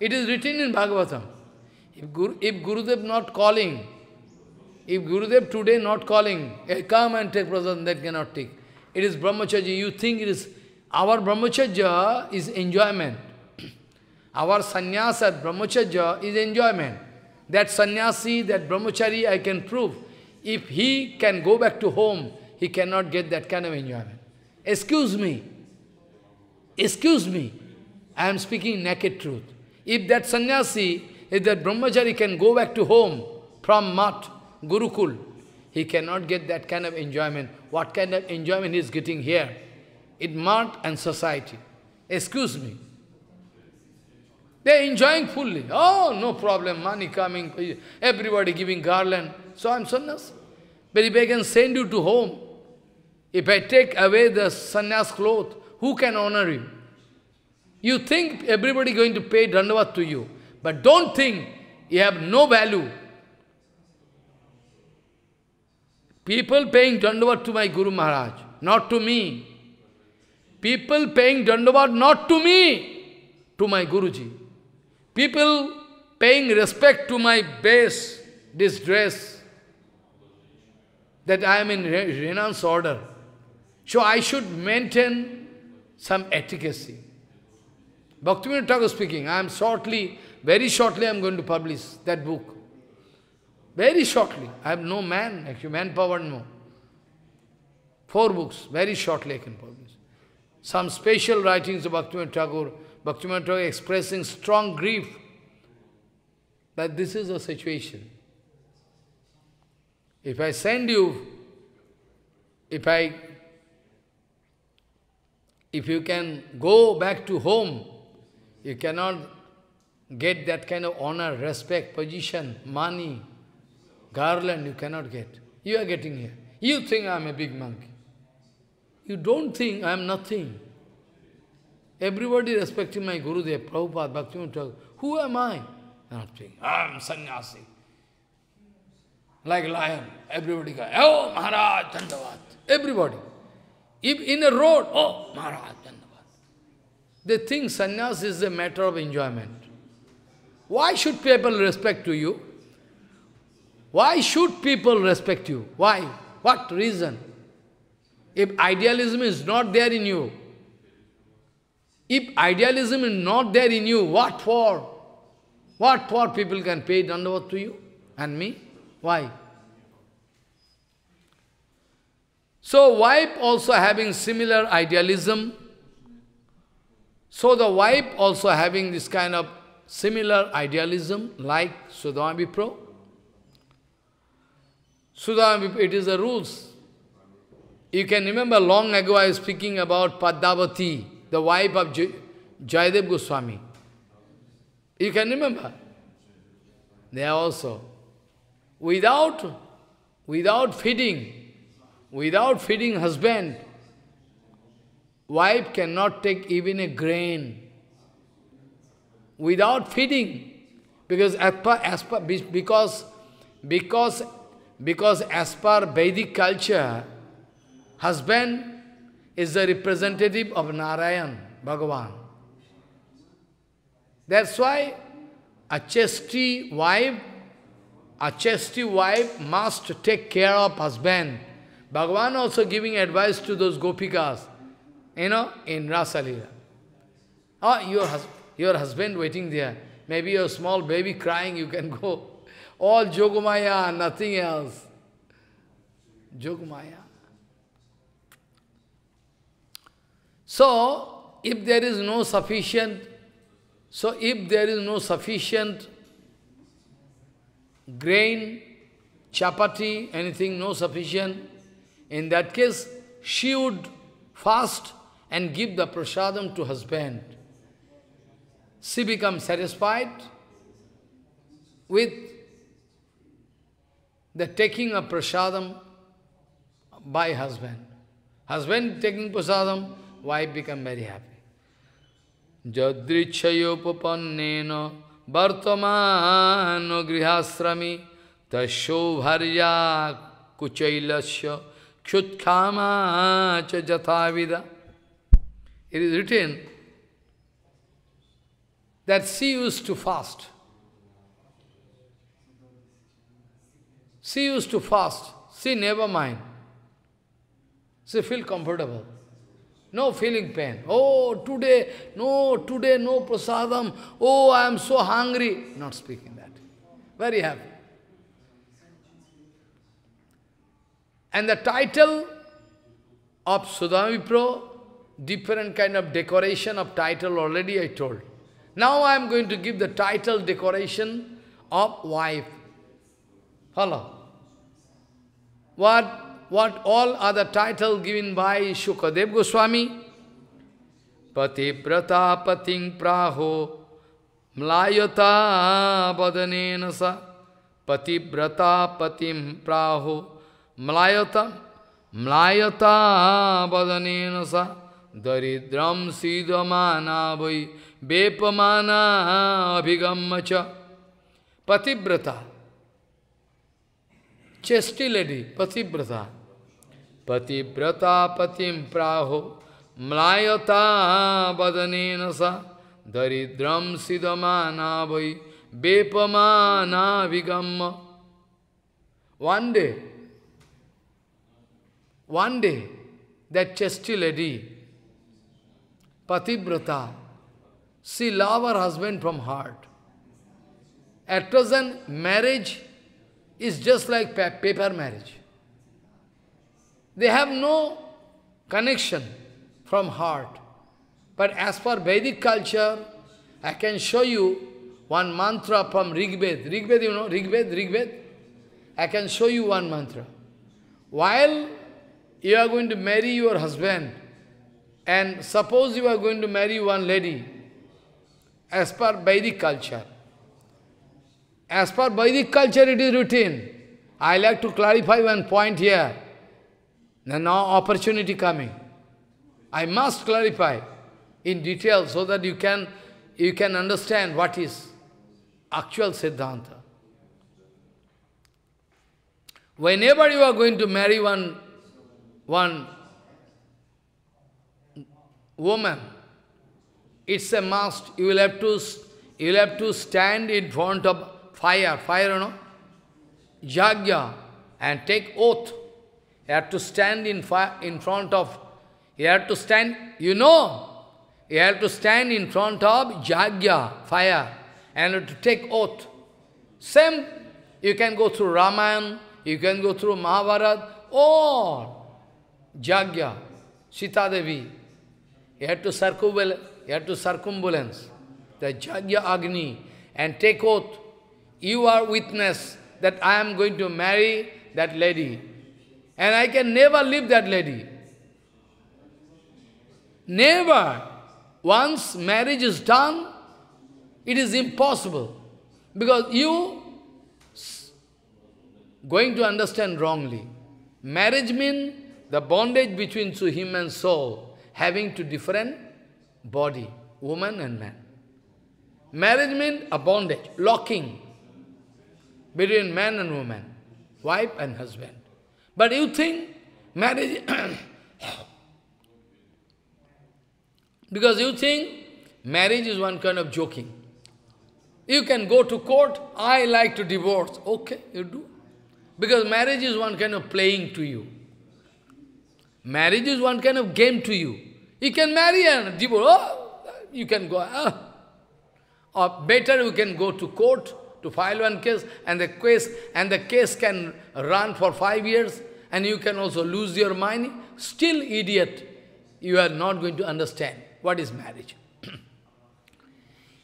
It is written in Bhagavatam. If, Guru, if Gurudev not calling, if Gurudev today not calling, hey, come and take prasadam, that cannot take. It is brahmacharya. You think it is, our brahmacharya is enjoyment. Our sannyasa brahmacharya is enjoyment. That sannyasi, that brahmachari, I can prove. If he can go back to home, he cannot get that kind of enjoyment. Excuse me. Excuse me. I am speaking naked truth. If that sannyasi, if that brahmachari can go back to home from mat, gurukul, he cannot get that kind of enjoyment. What kind of enjoyment he is getting here? In mat and society. Excuse me. They are enjoying fully. Oh, no problem, money coming, everybody giving garland. So I'm sannyas. But if I can send you to home, if I take away the sannyas cloth, who can honor you? You think everybody going to pay dandavat to you, but don't think you have no value. People paying dandavat to my Guru Maharaj, not to me. People paying dandavat not to me, to my Guruji. People paying respect to my base, this dress, that I am in renounce order. So I should maintain some etiquette. Bhaktivinoda Thakur speaking, I am shortly, very shortly I am going to publish that book. Very shortly. I have no man, actually manpower, no. Four books, very shortly I can publish. Some special writings of Bhaktivinoda Thakur, Bhaktivinoda expressing strong grief that this is the situation. If I send you, if I, if you can go back to home, you cannot get that kind of honor, respect, position, money, garland, you cannot get. You are getting here. You think I am a big monkey. You don't think I am nothing. Everybody respecting my Gurudev, Prabhupada, Bhaktivinoda Who am I? I am sannyasi. Like lion, everybody goes, oh, Maharaj Chandavat. Everybody. If in a road, oh, Maharaj Chandavat. They think sannyas is a matter of enjoyment. Why should people respect to you? Why should people respect you? Why? What reason? If idealism is not there in you, if idealism is not there in you, what for? What for people can pay dandavat to you and me? Why? So wife also having similar idealism. So the wife also having this kind of similar idealism like Sudhama Vipro. Sudhama Vipro, it is the rules. You can remember long ago I was speaking about Padavati the wife of Jayadev Goswami. You can remember? They are also. Without, without feeding, without feeding husband, wife cannot take even a grain. Without feeding, because as per, as per, because, because, because as per Vedic culture, husband is the representative of Narayan, Bhagavan. That's why a chastity wife, a chastity wife must take care of husband. Bhagavan also giving advice to those gopikas, you know, in Rasalila. Oh, ah, your, hus your husband waiting there. Maybe your small baby crying, you can go. All jogumaya, nothing else. Jogumaya. So, if there is no sufficient, so if there is no sufficient grain, chapati, anything, no sufficient, in that case, she would fast and give the prasadam to husband. She becomes satisfied with the taking of prasadam by husband. Husband taking prasadam, wife become very happy. Jadrichayopapannena vartamano grihasrami tashobharya kuchailasya kshutkama cha jathāvida. It is written that she used to fast. She used to fast. She never mind. She feel comfortable. No feeling pain. Oh, today, no, today, no prasadam. Oh, I am so hungry. Not speaking that. Very happy. And the title of Sudhavipro, different kind of decoration of title already I told. Now I am going to give the title decoration of wife. Hello. What what all other title given by Shukadev Goswami. Pati prata pating praho mlayata badanena sa pati prata patim praho mlayata mlayata badanena sa daridram sidamana vai vepamana abhigamma Pati Brata chesty lady Pati Brata. Pati prata patim praho mlayata badanena sa daridram sidamana vai bepamana vigamma. One day, one day, that chesty lady, prata, she loved her husband from heart. At present, marriage is just like paper marriage. They have no connection from heart. But as per Vedic culture, I can show you one mantra from Rigved. Rigved, you know, Rigved, Rigved. I can show you one mantra. While you are going to marry your husband, and suppose you are going to marry one lady, as per Vedic culture. As per Vedic culture, it is routine. I like to clarify one point here. Now, now opportunity coming. I must clarify in detail so that you can, you can understand what is actual Siddhanta. Whenever you are going to marry one, one woman, it's a must. You will have to, you will have to stand in front of fire, fire, you know, jagya, and take oath. He had to stand in, in front of, he had to stand, you know, he had to stand in front of Jagya, fire, and to take oath. Same, you can go through Ramayana, you can go through Mahabharata, or Jagya, Sita Devi. He had to circumvent. he had to circumvent the Jagya Agni and take oath. You are witness that I am going to marry that lady. And I can never leave that lady. Never. Once marriage is done, it is impossible. Because you going to understand wrongly. Marriage means the bondage between two human soul having two different body, woman and man. Marriage means a bondage, locking between man and woman, wife and husband. But you think marriage... because you think marriage is one kind of joking. You can go to court, I like to divorce. Okay, you do. Because marriage is one kind of playing to you. Marriage is one kind of game to you. You can marry and divorce. Oh, you can go. Oh. Or better, you can go to court to file one case, and the case and the case can run for five years and you can also lose your mind, still idiot, you are not going to understand what is marriage.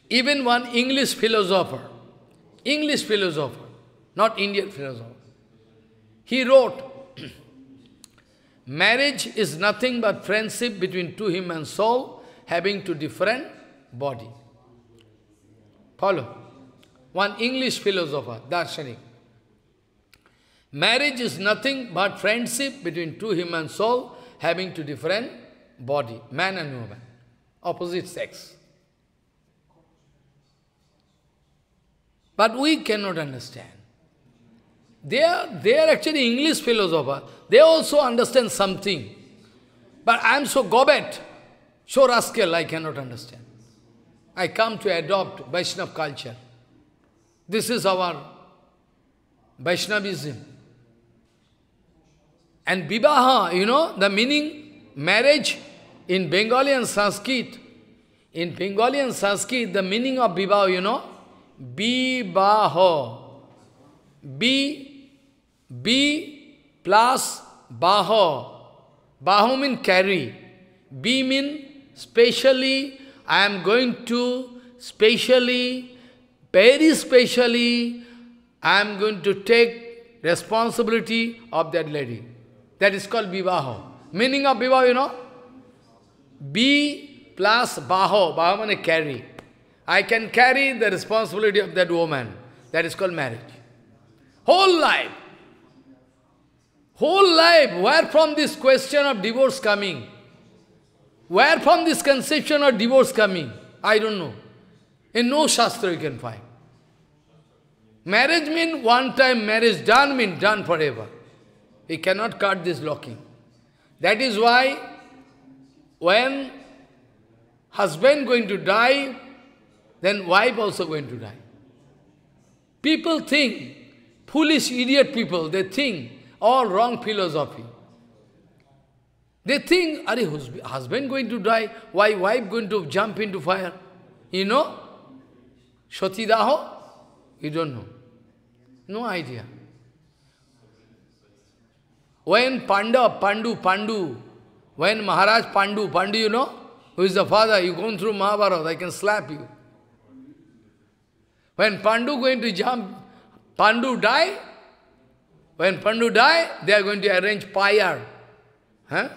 Even one English philosopher, English philosopher, not Indian philosopher, he wrote, Marriage is nothing but friendship between two human soul having two different body. Follow. One English philosopher, Darshanik. Marriage is nothing but friendship between two human soul having two different body, man and woman, opposite sex. But we cannot understand. They are, they are actually English philosopher. They also understand something. But I am so gobet, so rascal, I cannot understand. I come to adopt Vaishnava culture. This is our Vaishnavism. And Vivaha, you know, the meaning marriage in Bengali and Sanskrit. In Bengali and Sanskrit, the meaning of Vivaha, you know, Vivaha. B, B plus Baho. Baho means carry. B means specially, I am going to specially, very specially, I am going to take responsibility of that lady. That is called vivaho. Meaning of vivaho, you know? B plus baho. Baho means carry. I can carry the responsibility of that woman. That is called marriage. Whole life. Whole life. Where from this question of divorce coming? Where from this conception of divorce coming? I don't know. In no Shastra you can find. Marriage means one time marriage done means done forever. He cannot cut this locking. That is why when husband going to die, then wife also going to die. People think, foolish idiot people, they think all wrong philosophy. They think, are husband going to die? Why wife going to jump into fire? You know? Shati daho? You don't know. No idea. When Panda, Pandu, Pandu, when Maharaj Pandu, Pandu you know, who is the father, you going through Mahabharata, I can slap you. When Pandu going to jump, Pandu die, when Pandu die, they are going to arrange fire, Huh?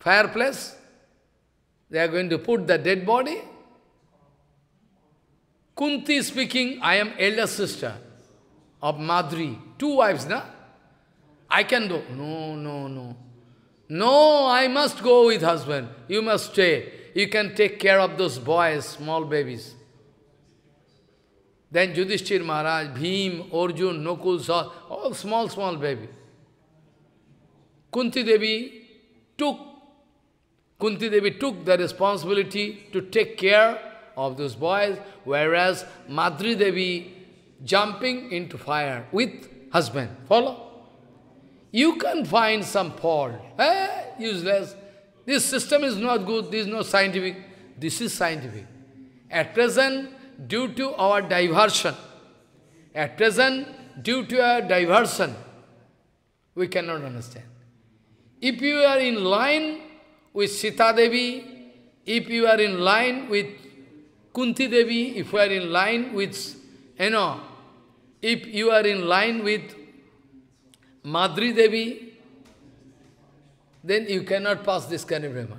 Fireplace. They are going to put the dead body. Kunti speaking, I am elder sister of Madri. Two wives, na? I can do. No, no, no. No, I must go with husband. You must stay. You can take care of those boys, small babies. Then Yudhishthir Maharaj, Bhim, Arjun, Nokul, Sah, all small, small baby. Kunti Devi took, Kunti Devi took the responsibility to take care of those boys, whereas Madri Devi jumping into fire with husband. Follow? you can find some fault. Eh? Useless. This system is not good, this is not scientific. This is scientific. At present, due to our diversion, at present, due to our diversion, we cannot understand. If you are in line with Sita Devi, if you are in line with Kunti Devi, if you are in line with, you know, if you are in line with Madri Devi, then you cannot pass this kind of Brahma.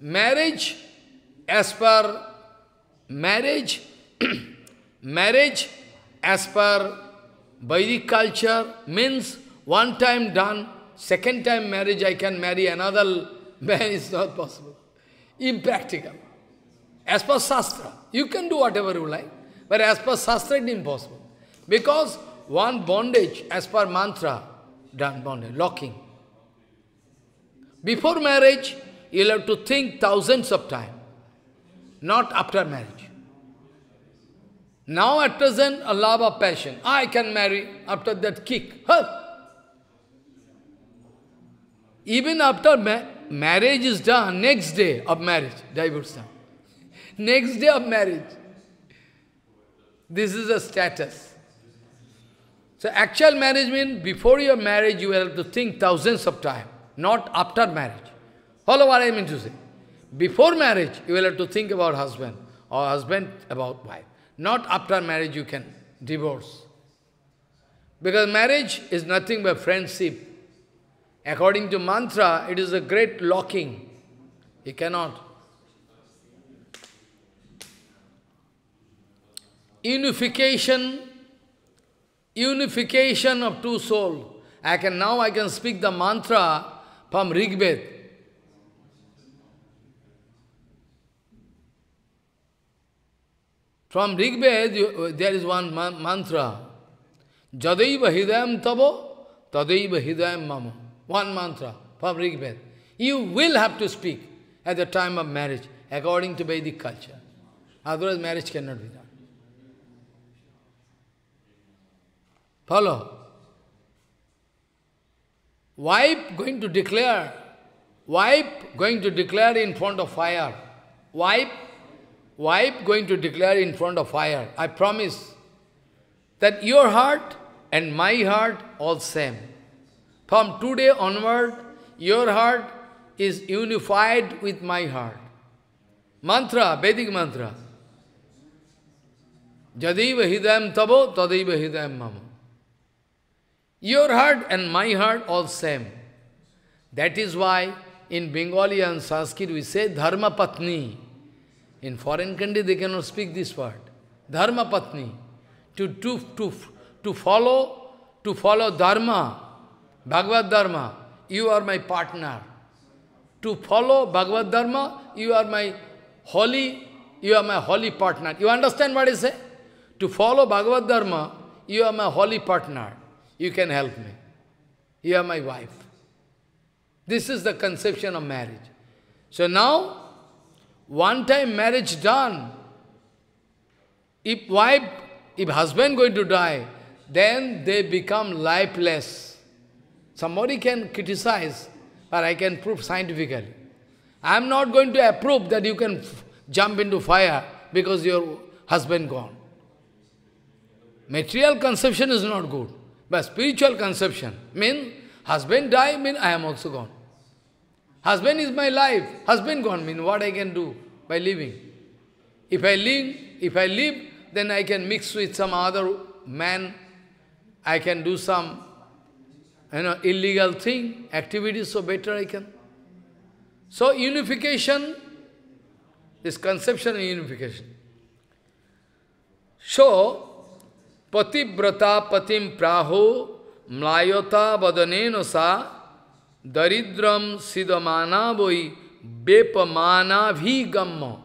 Marriage, as per marriage, marriage as per Vedic culture means one time done, second time marriage I can marry another man is not possible. Impractical. As per Shastra, you can do whatever you like, but as per Shastra it's impossible. Because one bondage, as per mantra, done bondage, locking. Before marriage, you'll have to think thousands of times, not after marriage. Now at present, a love of passion. I can marry after that kick. Huh? Even after ma marriage is done, next day of marriage, divorce done. Next day of marriage. This is a status. So actual marriage means before your marriage you have to think thousands of times, not after marriage. Follow what I mean to say. Before marriage you will have to think about husband or husband about wife. Not after marriage you can divorce. Because marriage is nothing but friendship. According to mantra, it is a great locking. You cannot. Unification unification of two soul. I can now I can speak the mantra from Rigved. From Rig uh, there is one ma mantra. Jadaiva hidayam Tabo, tadaiva hidayam mama. One mantra from Rigved. You will have to speak at the time of marriage according to Vedic culture. Otherwise marriage cannot be done. Follow. Wife going to declare, wife going to declare in front of fire. Wife, wife going to declare in front of fire. I promise that your heart and my heart all same. From today onward, your heart is unified with my heart. Mantra, Vedic mantra. Jadaiva hidayam tavo, tadaiva hidayam mama. Your heart and my heart all same. That is why in Bengali and Sanskrit we say Dharma Patni. In foreign country they cannot speak this word. Dharma Patni. To, to, to, to follow, to follow Dharma, Bhagavad Dharma, you are my partner. To follow Bhagavad Dharma, you are my holy, you are my holy partner. You understand what I say? To follow Bhagavad Dharma, you are my holy partner you can help me. You are my wife. This is the conception of marriage. So now, one time marriage done, if wife, if husband going to die, then they become lifeless. Somebody can criticize, but I can prove scientifically. I am not going to approve that you can jump into fire because your husband gone. Material conception is not good. But spiritual conception mean husband die mean I am also gone. Husband is my life. Husband gone mean what I can do by living. If I live, if I live, then I can mix with some other man. I can do some you know illegal thing, activities, so better I can. So unification, this conception of unification. So Pativrata patim praho mlayota vadane sa daridram sidamana voi bepamana bhigamma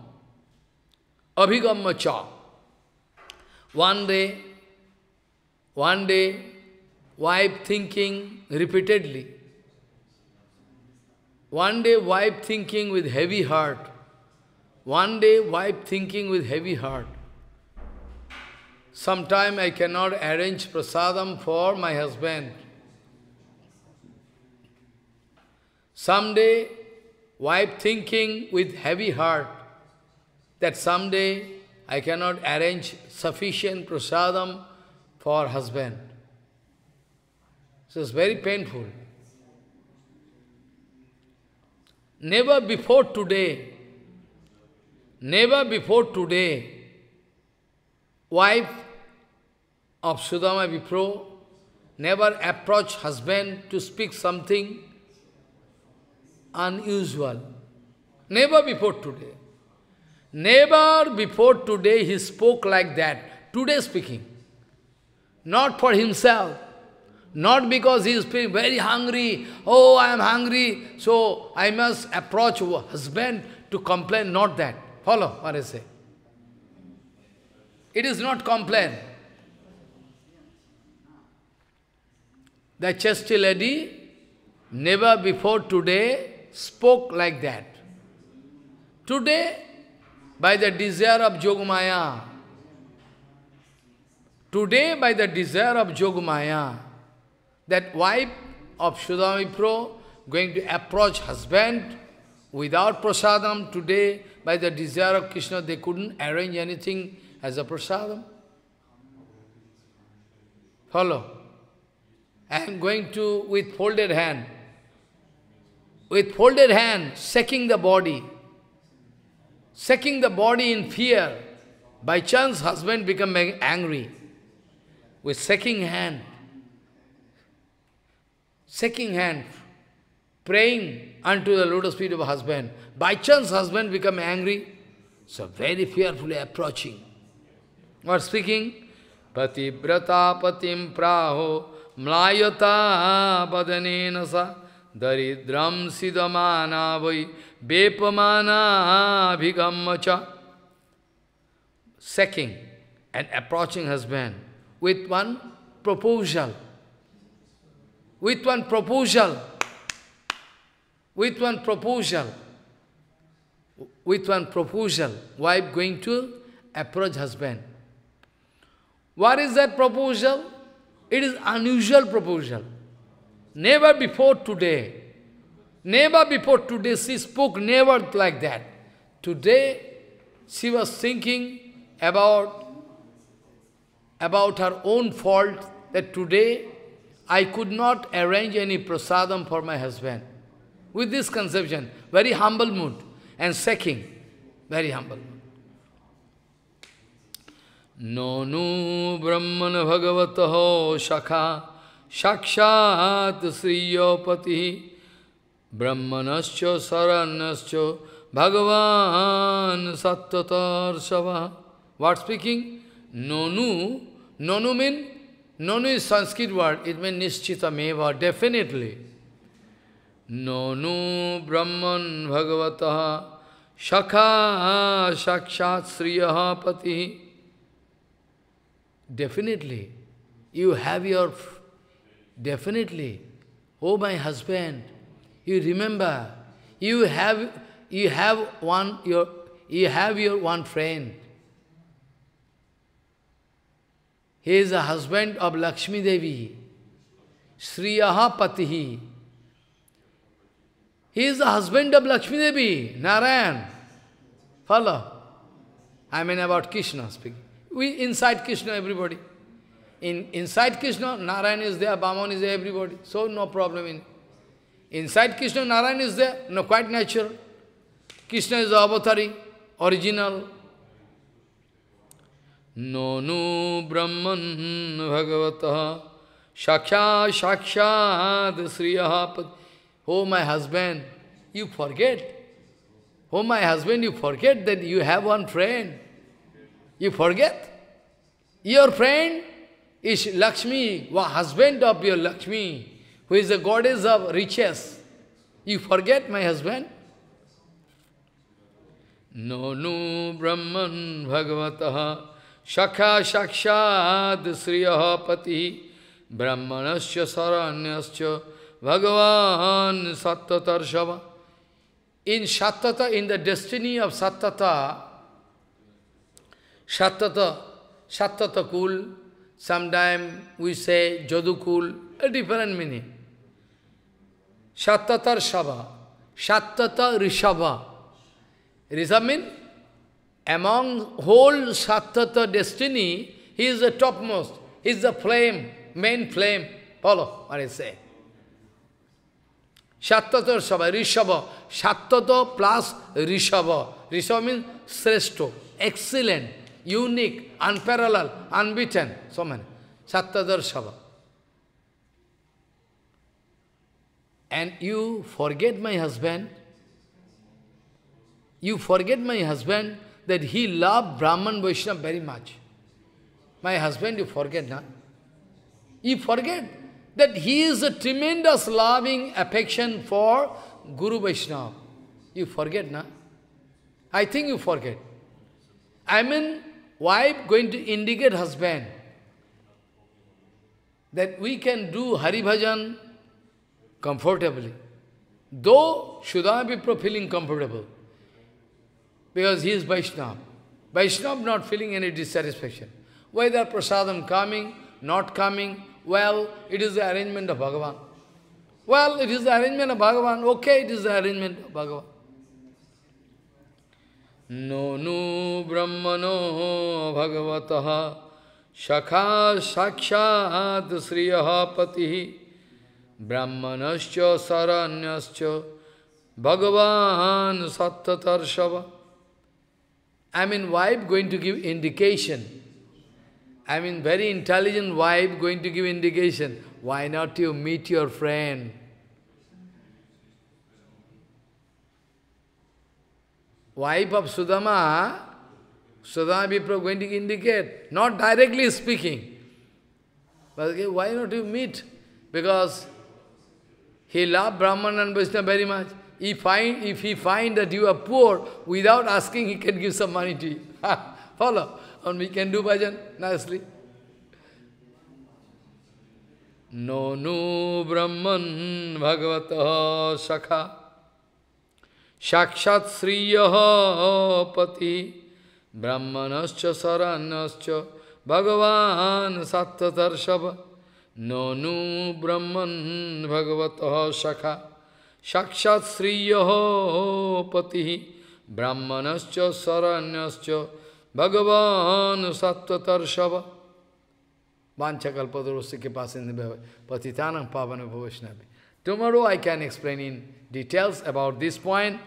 abhigamma cha. One day, one day, wife thinking repeatedly. One day wife thinking with heavy heart. One day wife thinking with heavy heart. Sometime I cannot arrange prasadam for my husband. Someday, wife thinking with heavy heart that someday I cannot arrange sufficient prasadam for husband. So it's very painful. Never before today, never before today, wife of Sudama Vipro never approach husband to speak something unusual. Never before today. Never before today he spoke like that. Today speaking. Not for himself. Not because he is very hungry. Oh, I am hungry. So I must approach husband to complain. Not that. Follow what I say. It is not complaint. The chastity lady never before today spoke like that. Today, by the desire of Jogamaya, today by the desire of Jogamaya, that wife of Sudamipro going to approach husband without prasadam today, by the desire of Krishna, they couldn't arrange anything as a prasadam. Follow? am going to, with folded hand, with folded hand, shaking the body, shaking the body in fear. By chance, husband become angry. With shaking hand, shaking hand, praying unto the lotus feet of husband. By chance, husband become angry. So very fearfully approaching. Or speaking, pati pratapatim praho Mlayata badanenasa daridram sidamana vai vepamana abhigammacha. Sacking and approaching husband with one proposal. With one proposal. With one proposal. With one proposal. Wife going to approach husband. What is that proposal? It is unusual proposal. Never before today, never before today she spoke never like that. Today she was thinking about, about her own fault that today I could not arrange any prasadam for my husband. With this conception, very humble mood and seeking, very humble mood. नोनु ब्रह्मन भगवत सखा साक्षात श्रीयपति ब्रह्मणश्च शरणश्च भगवान सत्यतर्षवा what speaking नोनु नोनु मीन नोनु is Sanskrit word it mean मेव डेफिनेटली नोनु ब्रह्मन भगवत सखा साक्षात श्रीयपति पति definitely, you have your, definitely, oh my husband, you remember, you have, you have one, your, you have your one friend. He is a husband of Lakshmi Devi, sri Patihi. He is the husband of Lakshmi Devi, Narayan. Follow? I mean about Krishna speaking. We inside Krishna, everybody. In, inside Krishna, Narayan is there, Bhaman is there, everybody. So no problem in Inside Krishna, Narayan is there, no, quite natural. Krishna is the avatari, original. Nonu Brahman Bhagavata Shakya Shakshad Sriyahapati. Oh, my husband, you forget. Oh, my husband, you forget that you have one friend. You forget? Your friend is Lakshmi, husband of your Lakshmi, who is the goddess of riches. You forget my husband? No, no, Brahman Bhagavataha Shakha Shakshad Sriyaha Brahmanascha Brahmanasya Bhagavan Sattata Rshava. In Sattata, in the destiny of Sattata, Sattata, Sattata Kul, sometimes we say Jadukul, a different meaning. Sattata Rishava, Sattata Rishava. Rishava means among whole Sattata destiny, he is the topmost, he is the flame, main flame. Follow what I say. Sattata Rishava, Rishava, Sattata plus Rishava. Rishava means Sreshto, excellent. unique, unparalleled, unbeaten, so many. Sattadar Shava. And you forget my husband. You forget my husband that he loved Brahman Vaishnava very much. My husband, you forget, na? You forget that he is a tremendous loving affection for Guru Vaishnava. You forget, na? I think you forget. I mean, Wife going to indicate husband that we can do Hari Bhajan comfortably. Though I be feeling comfortable, because he is Vaishnava. Vaishnava not feeling any dissatisfaction. Whether prasadam coming, not coming, well, it is the arrangement of Bhagavan. Well, it is the arrangement of Bhagavan. Okay, it is the arrangement of Bhagavan. नोनु ब्रह्मणो भगवतः सखा साक्षात् श्रियः patihi ब्राह्मणश्च शरण्यश्च भगवान् सत्ततर्षव I mean wife going to give indication. I mean very intelligent wife going to give indication. Why not you meet your friend? wife of Sudama, Sudama Vipra going to indicate, not directly speaking. But okay, why not you meet? Because he loved Brahman and Vaishnava very much. If, find, if he find that you are poor, without asking, he can give some money to you. Follow? And we can do bhajan nicely. No nu Brahman Bhagavata Shakha Sakshat Sriyaha Pati Brahmanascha Saranascha Bhagavan Sattatarsava Nonu Brahman Bhagavataha Sakha Sakshat Sriyaha Pati Brahmanascha Saranascha Bhagavan Sattatarsava Vanchakalpadurosya Kipasindhi Bhava Patitanam Pavana Bhavashnavi Tomorrow I can explain in details about this point.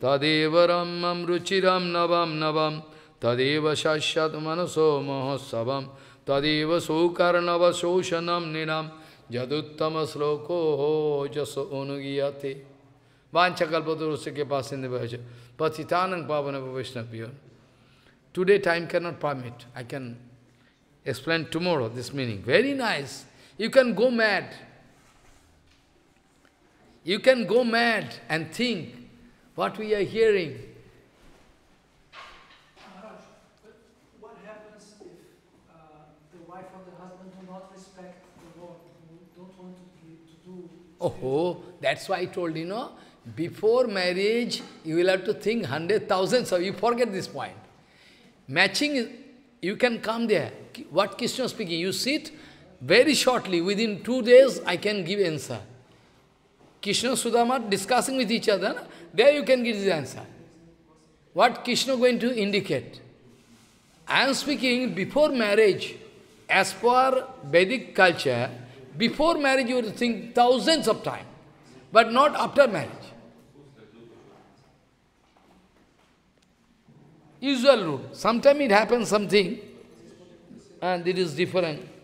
Tadevaram Ruchiram navam navam tadeva shashat manaso mahasavam tadeva sokarnava shoshanam ninam jaduttama sloko jaso onugiyate. Vanchakalpaturusya kepasindivaja patitanang pavanava vaishnapiyon. Today time cannot permit. I can explain tomorrow this meaning. Very nice. You can go mad. You can go mad and think what we are hearing. Oh, that's why I told you know, before marriage you will have to think hundred thousands So you forget this point. Matching you can come there. What Krishna speaking, you sit very shortly, within two days I can give answer. Krishna Sudama discussing with each other, there you can get the answer. What Krishna going to indicate? I am speaking before marriage, as per Vedic culture, before marriage you have to think thousands of times, but not after marriage. Usual rule. Sometimes it happens something, and it is different.